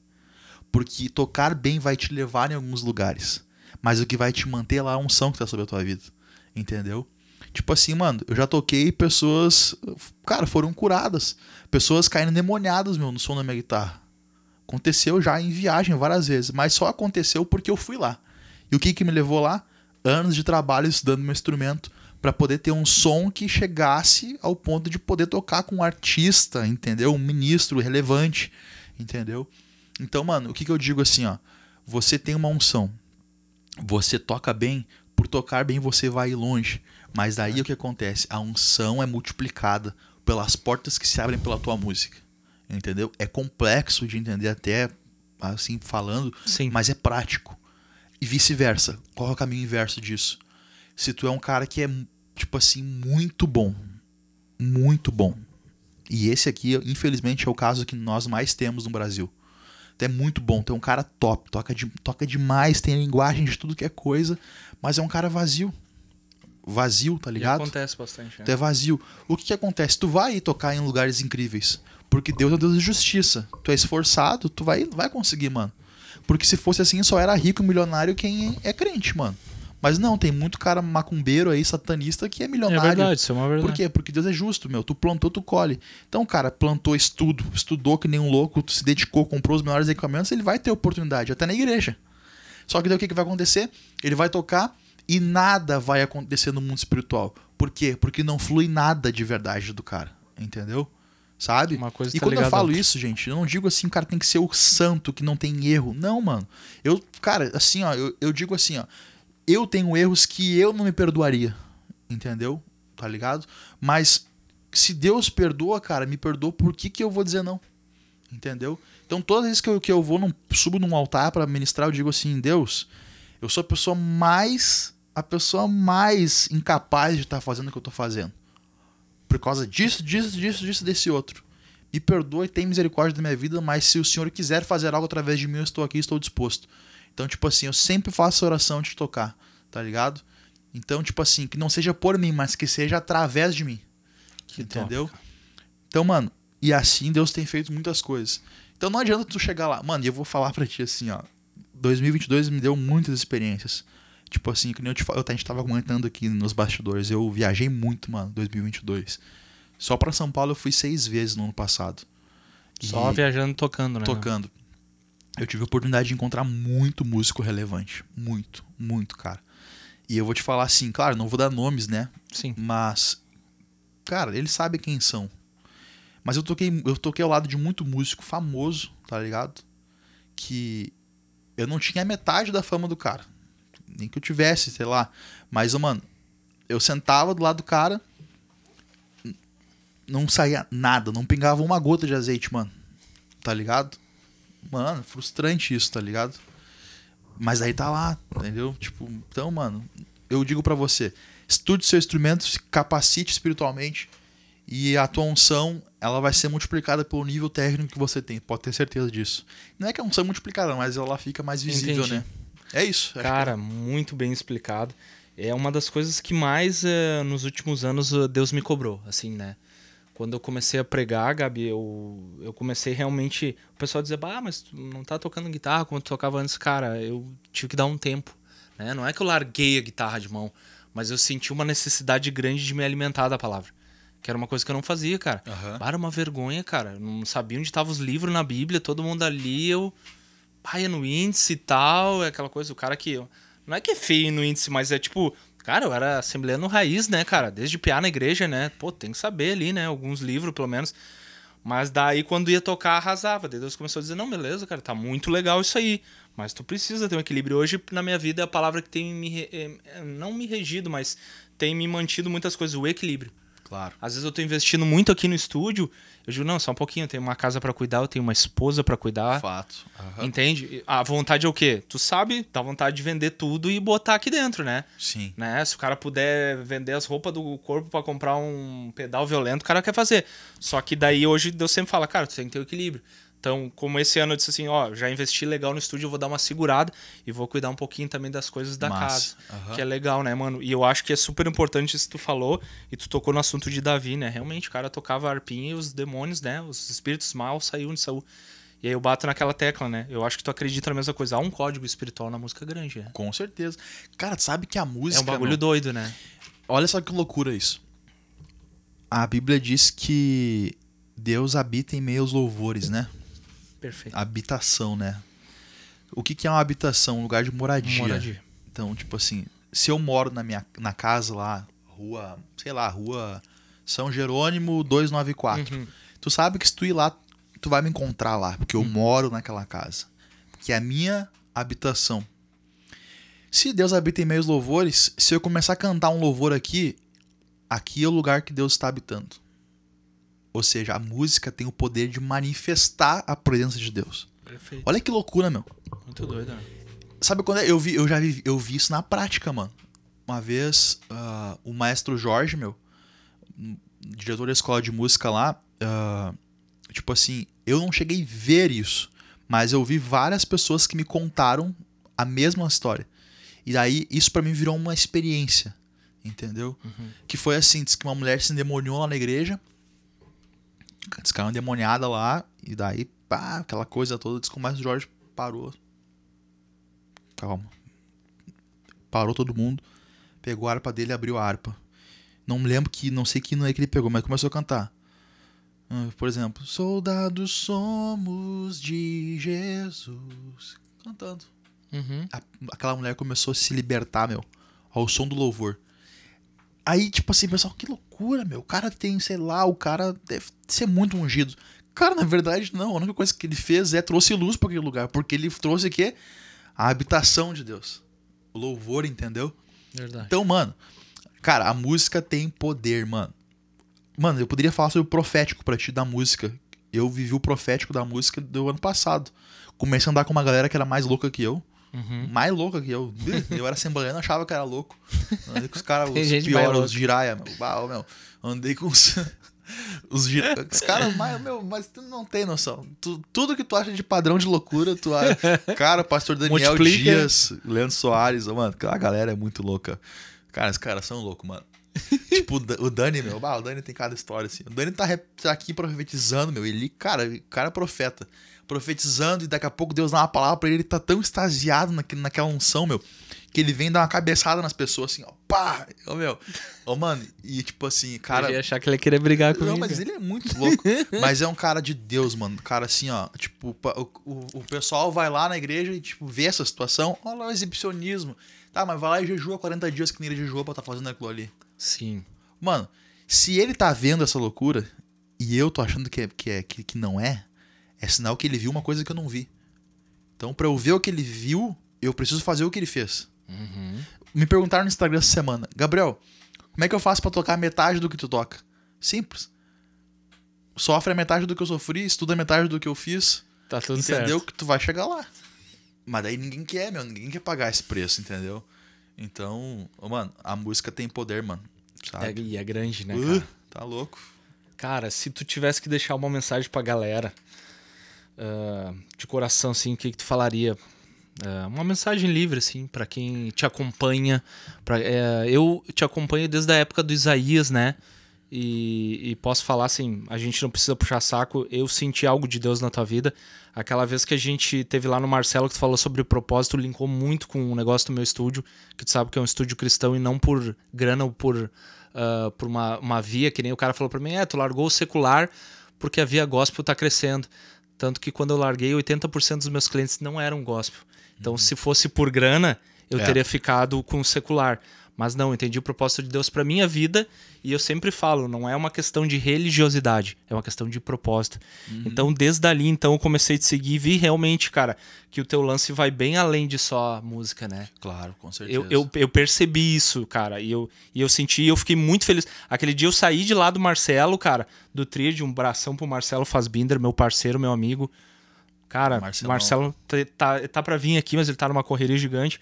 Porque tocar bem vai te levar em alguns lugares. Mas o que vai te manter lá é a unção que tá sobre a tua vida. Entendeu? Tipo assim, mano, eu já toquei pessoas. Cara, foram curadas. Pessoas caindo demoniadas, meu, no som da minha guitarra. Aconteceu já em viagem várias vezes, mas só aconteceu porque eu fui lá. E o que, que me levou lá? Anos de trabalho estudando meu instrumento para poder ter um som que chegasse ao ponto de poder tocar com um artista, entendeu? Um ministro relevante, entendeu? Então, mano, o que, que eu digo assim, ó? Você tem uma unção, você toca bem, por tocar bem você vai longe. Mas daí é. o que acontece? A unção é multiplicada pelas portas que se abrem pela tua música entendeu? É complexo de entender até assim falando, Sim. mas é prático. E vice-versa. Qual é o caminho inverso disso? Se tu é um cara que é tipo assim muito bom, muito bom. E esse aqui, infelizmente, é o caso que nós mais temos no Brasil. é muito bom, tem é um cara top, toca, de, toca demais, tem linguagem de tudo que é coisa, mas é um cara vazio vazio, tá ligado? E acontece bastante. Né? Tu é né? vazio. O que, que acontece? Tu vai tocar em lugares incríveis. Porque Deus é Deus de justiça. Tu é esforçado, tu vai, vai conseguir, mano. Porque se fosse assim, só era rico e milionário quem é crente, mano. Mas não, tem muito cara macumbeiro aí, satanista, que é milionário. É verdade, isso é uma verdade. Por quê? Porque Deus é justo, meu. Tu plantou, tu colhe. Então, cara, plantou estudo, estudou que nem um louco, tu se dedicou, comprou os melhores equipamentos, ele vai ter oportunidade, até na igreja. Só que daí o que, que vai acontecer? Ele vai tocar e nada vai acontecer no mundo espiritual. Por quê? Porque não flui nada de verdade do cara, entendeu? sabe? Uma coisa e tá quando eu falo isso, gente, eu não digo assim, o cara tem que ser o santo que não tem erro. Não, mano. Eu, cara, assim, ó, eu, eu digo assim, ó, eu tenho erros que eu não me perdoaria, entendeu? Tá ligado? Mas se Deus perdoa, cara, me perdoa, por que, que eu vou dizer não? Entendeu? Então, todas as vezes que eu, que eu vou, num, subo num altar para ministrar, eu digo assim: Deus, eu sou a pessoa mais. a pessoa mais incapaz de estar tá fazendo o que eu tô fazendo por causa disso, disso, disso, disso, desse outro. Me perdoe, tem misericórdia da minha vida, mas se o Senhor quiser fazer algo através de mim, eu estou aqui, estou disposto. Então, tipo assim, eu sempre faço oração de tocar, tá ligado? Então, tipo assim, que não seja por mim, mas que seja através de mim. Que entendeu? Então, mano, e assim Deus tem feito muitas coisas. Então não adianta tu chegar lá, mano, e eu vou falar para ti assim, ó, 2022 me deu muitas experiências. Tipo assim, que nem eu te falo, a gente tava comentando aqui nos bastidores, eu viajei muito, mano, 2022. Só pra São Paulo eu fui seis vezes no ano passado. E Só viajando tocando, né? Tocando. Eu tive a oportunidade de encontrar muito músico relevante. Muito, muito, cara. E eu vou te falar assim, claro, não vou dar nomes, né? Sim. Mas, cara, eles sabem quem são. Mas eu toquei, eu toquei ao lado de muito músico famoso, tá ligado? Que eu não tinha metade da fama do cara nem que eu tivesse, sei lá. Mas, mano, eu sentava do lado do cara, não saía nada, não pingava uma gota de azeite, mano. Tá ligado? Mano, frustrante isso, tá ligado? Mas aí tá lá, entendeu? Tipo, então, mano, eu digo para você, estude seu instrumento, se capacite espiritualmente e a tua unção, ela vai ser multiplicada pelo nível técnico que você tem, pode ter certeza disso. Não é que a unção é multiplicada, mas ela fica mais visível, Entendi. né? É isso. É. Cara, que...
muito bem explicado. É uma das coisas que mais eh, nos últimos anos eh, Deus me cobrou, assim, né? Quando eu comecei a pregar, Gabi, eu, eu comecei realmente. O pessoal dizia, ah, mas tu não tá tocando guitarra como tu tocava antes. Cara, eu tive que dar um tempo. Né? Não é que eu larguei a guitarra de mão, mas eu senti uma necessidade grande de me alimentar da palavra que era uma coisa que eu não fazia, cara. Uhum. Era uma vergonha, cara. Eu não sabia onde estavam os livros na Bíblia, todo mundo ali, eu paia no índice e tal, é aquela coisa, o cara que. Não é que é feio no índice, mas é tipo. Cara, eu era assembleando raiz, né, cara? Desde piar na igreja, né? Pô, tem que saber ali, né? Alguns livros, pelo menos. Mas daí, quando ia tocar, arrasava. Daí Deus começou a dizer, não, beleza, cara, tá muito legal isso aí. Mas tu precisa ter um equilíbrio. Hoje, na minha vida, é a palavra que tem me... Eh, não me regido, mas tem me mantido muitas coisas. O equilíbrio. Claro. Às vezes eu tô investindo muito aqui no estúdio, eu digo, não, só um pouquinho, eu tenho uma casa para cuidar, eu tenho uma esposa para cuidar. Fato. Uhum. Entende? A vontade é o quê? Tu sabe, dá vontade de vender tudo e botar aqui dentro, né? Sim. Né? Se o cara puder vender as roupas do corpo para comprar um pedal violento, o cara quer fazer. Só que daí hoje eu sempre falo, cara, tu tem que ter o equilíbrio. Então, como esse ano eu disse assim, ó, já investi legal no estúdio, eu vou dar uma segurada e vou cuidar um pouquinho também das coisas da casa. Que é legal, né, mano? E eu acho que é super importante isso que tu falou e tu tocou no assunto de Davi, né? Realmente, o cara tocava arpinha e os demônios, né? Os espíritos maus saíam de Saul. E aí eu bato naquela tecla, né? Eu acho que tu acredita na mesma coisa. Há um código espiritual na música grande, né? Com certeza.
Cara, sabe que a música. É um bagulho doido, né? Olha só que loucura isso. A Bíblia diz que Deus habita em meio aos louvores, né? Perfeito. Habitação, né? O que, que é uma habitação? Um lugar de moradia. moradia. Então, tipo assim, se eu moro na minha na casa lá, rua, sei lá, rua São Jerônimo 294. Uhum. Tu sabe que se tu ir lá, tu vai me encontrar lá, porque eu uhum. moro naquela casa. Que é a minha habitação. Se Deus habita em meus louvores, se eu começar a cantar um louvor aqui, aqui é o lugar que Deus está habitando. Ou seja, a música tem o poder de manifestar a presença de Deus. Perfeito. Olha que loucura, meu. Muito doido, né? Sabe quando é? eu vi, eu já vi, eu vi isso na prática, mano. Uma vez, uh, o maestro Jorge, meu, diretor da escola de música lá, uh, tipo assim, eu não cheguei a ver isso, mas eu vi várias pessoas que me contaram a mesma história. E daí isso para mim virou uma experiência, entendeu? Uhum. Que foi assim, diz que uma mulher se endemoniou lá na igreja, descaram uma demoniada lá, e daí, pá, aquela coisa toda, diz que mais o Jorge parou. Calma. Parou todo mundo, pegou a harpa dele abriu a harpa. Não me lembro que, não sei que não é que ele pegou, mas começou a cantar. Ah, por exemplo, soldados somos de Jesus. Cantando. Uhum. A, aquela mulher começou a se libertar, meu, ao som do louvor. Aí, tipo assim, pessoal, que loucura, meu. O cara tem, sei lá, o cara deve ser muito ungido. Cara, na verdade, não. A única coisa que ele fez é trouxe luz para aquele lugar. Porque ele trouxe quê? a habitação de Deus. O louvor, entendeu? Verdade. Então, mano, cara, a música tem poder, mano. Mano, eu poderia falar sobre o profético pra ti da música. Eu vivi o profético da música do ano passado. Comecei a andar com uma galera que era mais louca que eu. Uhum. Mais louca que eu. Eu era semblante, achava que era louco. Andei com os caras, os piores, os giraia, meu. meu. Andei com os. Os, gira... os caras, mas, meu, mas tu não tem noção. Tu, tudo que tu acha de padrão de loucura, tu acha. Cara, pastor Daniel Multiplica. Dias, Leandro Soares, mano, a galera é muito louca. Cara, os caras são loucos, mano. tipo, o Dani, meu, bah, o Dani tem cada história assim. O Dani tá, tá aqui profetizando, meu. Ele, cara, cara é profeta profetizando e daqui a pouco Deus dá uma palavra para ele, ele tá tão extasiado naquele, naquela unção, meu, que ele vem dar uma cabeçada nas pessoas assim, ó, pá, ô meu, ô mano, e tipo assim, cara... Eu ia achar que ele ia querer brigar comigo. Não, mas ele é muito louco, mas é um cara de Deus, mano, cara assim, ó, tipo, o, o, o pessoal vai lá na igreja e tipo, vê essa situação, olha lá o exibicionismo, tá, mas vai lá e jejua 40 dias que nem ele jejuou pra tá fazendo aquilo ali. Sim. Mano, se ele tá vendo essa loucura e eu tô achando que, é, que, é, que, que não é é sinal que ele viu uma coisa que eu não vi. Então, para eu ver o que ele viu, eu preciso fazer o que ele fez. Uhum. Me perguntaram no Instagram essa semana, Gabriel, como é que eu faço para tocar metade do que tu toca? Simples. Sofre a metade do que eu sofri, estuda a metade do que eu fiz. Tá tudo entendeu certo. que tu vai chegar lá. Mas daí ninguém quer, meu, ninguém quer pagar esse preço, entendeu? Então, oh, mano, a música tem poder, mano. Sabe? É, e é grande, né? Uh, tá louco. Cara, se tu tivesse que deixar uma mensagem pra galera, uh,
de coração, assim, o que, que tu falaria? Uh, uma mensagem livre, assim, para quem te acompanha. Pra, uh, eu te acompanho desde a época do Isaías, né? E, e, posso falar assim, a gente não precisa puxar saco, eu senti algo de Deus na tua vida. Aquela vez que a gente teve lá no Marcelo que tu falou sobre o propósito, linkou muito com o um negócio do meu estúdio, que tu sabe que é um estúdio cristão e não por grana ou por, uh, por uma, uma via, que nem o cara falou para mim, é, tu largou o secular porque a via gospel tá crescendo. Tanto que quando eu larguei, 80% dos meus clientes não eram gospel. Então, uhum. se fosse por grana, eu é. teria ficado com secular. Mas não, entendi o propósito de Deus para minha vida e eu sempre falo, não é uma questão de religiosidade, é uma questão de propósito. Uhum. Então, desde ali, então, eu comecei a te seguir e vi realmente, cara, que o teu lance vai bem além de só música, né? Claro, com certeza. Eu, eu, eu percebi isso, cara, e eu, e eu senti, eu fiquei muito feliz. Aquele dia eu saí de lá do Marcelo, cara, do Tríade, um bração pro Marcelo Fazbinder, meu parceiro, meu amigo. Cara, Marcelão. Marcelo tá, tá, tá pra vir aqui, mas ele tá numa correria gigante.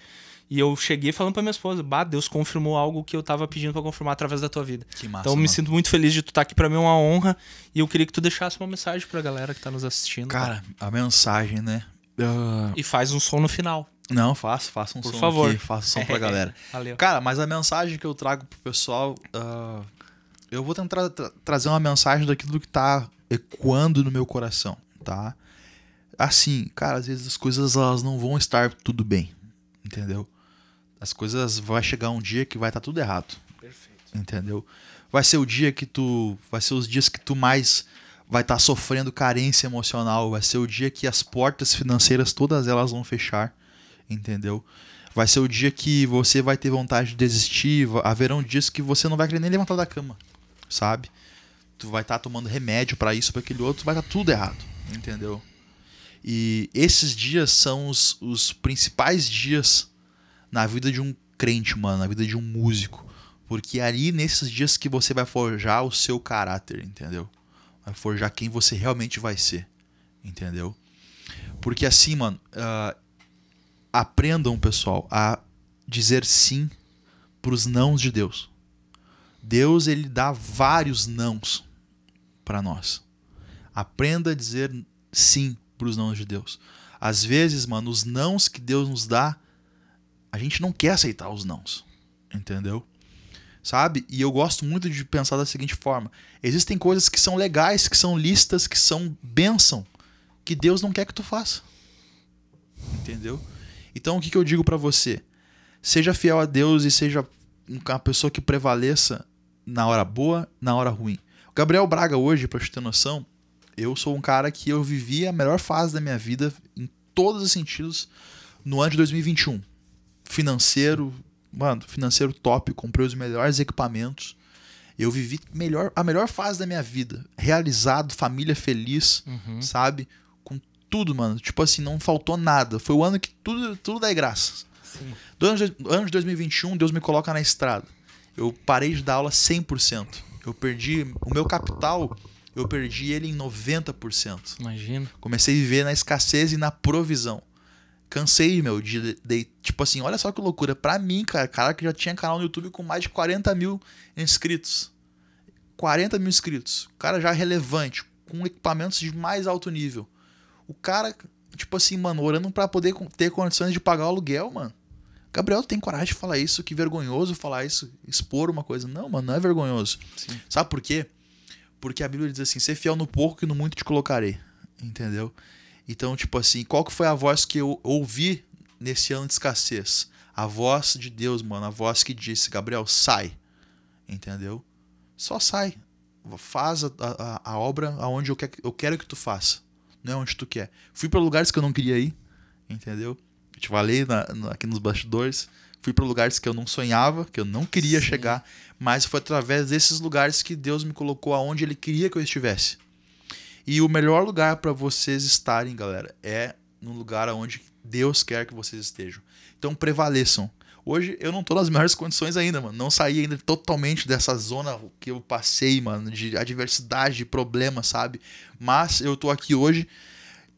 E eu cheguei falando pra minha esposa, bah, Deus confirmou algo que eu tava pedindo para confirmar através da tua vida. Que massa, então eu me mano. sinto muito feliz de tu estar tá aqui, para mim é uma honra. E eu queria que tu deixasse uma mensagem pra galera que tá nos assistindo. Tá? Cara,
tá? a mensagem, né? Uh... E faz um som no final. Não, faço, faça um Por som favor. aqui, faça um som pra galera. Valeu. Cara, mas a mensagem que eu trago pro pessoal, uh... eu vou tentar tra trazer uma mensagem daquilo que tá ecoando no meu coração, tá? Assim, cara, às vezes as coisas elas não vão estar tudo bem, entendeu? As coisas vai chegar um dia que vai estar tá tudo errado. Perfeito. Entendeu? Vai ser o dia que tu, vai ser os dias que tu mais vai estar tá sofrendo carência emocional, vai ser o dia que as portas financeiras todas elas vão fechar, entendeu? Vai ser o dia que você vai ter vontade de desistir, haverão dias que você não vai querer nem levantar da cama, sabe? Tu vai estar tá tomando remédio para isso, para aquele outro, vai estar tá tudo errado, entendeu? E esses dias são os, os principais dias na vida de um crente, mano, na vida de um músico. Porque é ali nesses dias que você vai forjar o seu caráter, entendeu? Vai forjar quem você realmente vai ser, entendeu? Porque assim, mano, uh, aprendam, pessoal, a dizer sim pros nãos de Deus. Deus, ele dá vários nãos para nós. Aprenda a dizer sim pros nãos de Deus. Às vezes, mano, os nãos que Deus nos dá a gente não quer aceitar os nãos, entendeu? Sabe? E eu gosto muito de pensar da seguinte forma: existem coisas que são legais, que são listas, que são bênção, que Deus não quer que tu faça. Entendeu? Então o que, que eu digo para você? Seja fiel a Deus e seja uma pessoa que prevaleça na hora boa, na hora ruim. O Gabriel Braga hoje, pra te ter noção, eu sou um cara que eu vivi a melhor fase da minha vida em todos os sentidos no ano de 2021 financeiro, mano, financeiro top, comprei os melhores equipamentos. Eu vivi melhor, a melhor fase da minha vida. Realizado, família feliz, uhum. sabe? Com tudo, mano. Tipo assim, não faltou nada. Foi o ano que tudo, tudo dá graça. Sim. Do ano de, 2021, Deus me coloca na estrada. Eu parei de dar aula 100%. Eu perdi o meu capital, eu perdi ele em 90%. Imagina. Comecei a viver na escassez e na provisão cansei, meu, de, de, Tipo assim, olha só que loucura. Pra mim, cara, cara que já tinha canal no YouTube com mais de 40 mil inscritos. 40 mil inscritos. cara já relevante, com equipamentos de mais alto nível. O cara, tipo assim, mano, orando pra poder ter condições de pagar o aluguel, mano. Gabriel tem coragem de falar isso, que vergonhoso falar isso, expor uma coisa. Não, mano, não é vergonhoso. Sim. Sabe por quê? Porque a Bíblia diz assim: ser fiel no pouco e no muito te colocarei. Entendeu? Então, tipo assim, qual que foi a voz que eu ouvi nesse ano de escassez? A voz de Deus, mano, a voz que disse, Gabriel, sai. Entendeu? Só sai. Faz a, a, a obra aonde eu, quer, eu quero que tu faça. Não é onde tu quer. Fui para lugares que eu não queria ir, entendeu? Eu te falei na, na, aqui nos bastidores. Fui para lugares que eu não sonhava, que eu não queria Sim. chegar. Mas foi através desses lugares que Deus me colocou aonde Ele queria que eu estivesse. E o melhor lugar para vocês estarem, galera, é no lugar onde Deus quer que vocês estejam. Então prevaleçam. Hoje eu não tô nas melhores condições ainda, mano. Não saí ainda totalmente dessa zona que eu passei, mano, de adversidade, de problema, sabe? Mas eu tô aqui hoje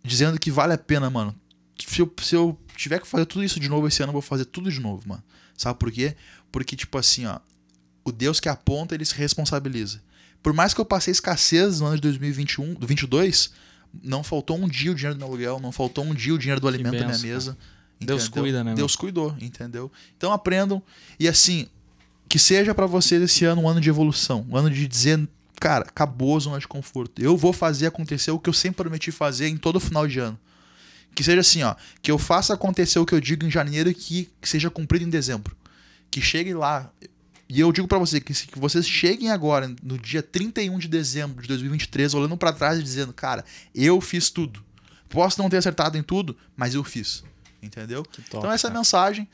dizendo que vale a pena, mano. Se eu, se eu tiver que fazer tudo isso de novo esse ano, eu vou fazer tudo de novo, mano. Sabe por quê? Porque, tipo assim, ó, o Deus que aponta, ele se responsabiliza. Por mais que eu passei escassez no ano de 2021, do 22, não faltou um dia o dinheiro do meu aluguel, não faltou um dia o dinheiro do alimento na da minha mesa. Deus cuida, né? Deus cuidou, entendeu? Então aprendam e assim, que seja para vocês esse ano um ano de evolução, um ano de dizer, cara, acabou a zona de conforto. Eu vou fazer acontecer o que eu sempre prometi fazer em todo final de ano. Que seja assim, ó, que eu faça acontecer o que eu digo em janeiro e que, que seja cumprido em dezembro. Que chegue lá, e eu digo para você que se vocês cheguem agora, no dia 31 de dezembro de 2023, olhando para trás e dizendo, cara, eu fiz tudo. Posso não ter acertado em tudo, mas eu fiz. Entendeu? Então, top, então essa cara. é a mensagem.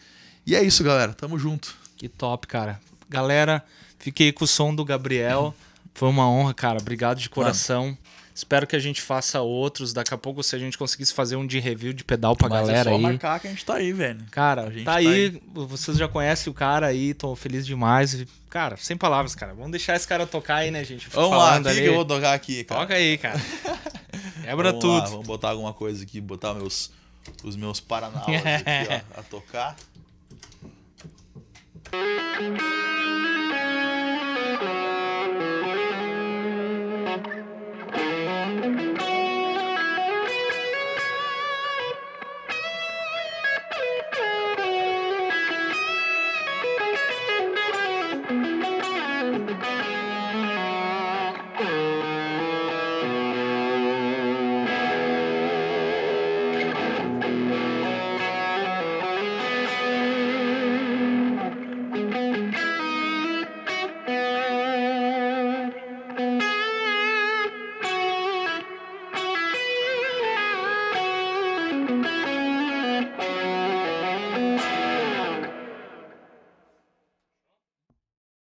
E é isso, galera. Tamo junto. Que top, cara. Galera, fiquei com o som do Gabriel. Foi
uma honra, cara. Obrigado de coração. Mano. Espero que a gente faça outros. Daqui a pouco, se a gente conseguisse fazer um de review de pedal pra Mas galera é só aí. marcar que a gente tá aí, velho. Cara, a gente tá, tá aí. aí. Vocês já conhecem o cara aí, tô feliz demais. Cara, sem palavras, cara. Vamos deixar esse cara tocar aí, né, gente? Vamos lá, o que eu vou tocar aqui, cara? Toca aí, cara. Quebra vamos tudo. Lá, vamos
botar alguma coisa aqui, botar meus, os meus Paranaus aqui, ó, a tocar.